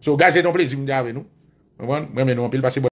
So guys, se ton plezi mwen di ave ah, nou Mwen men nou an pil basi bol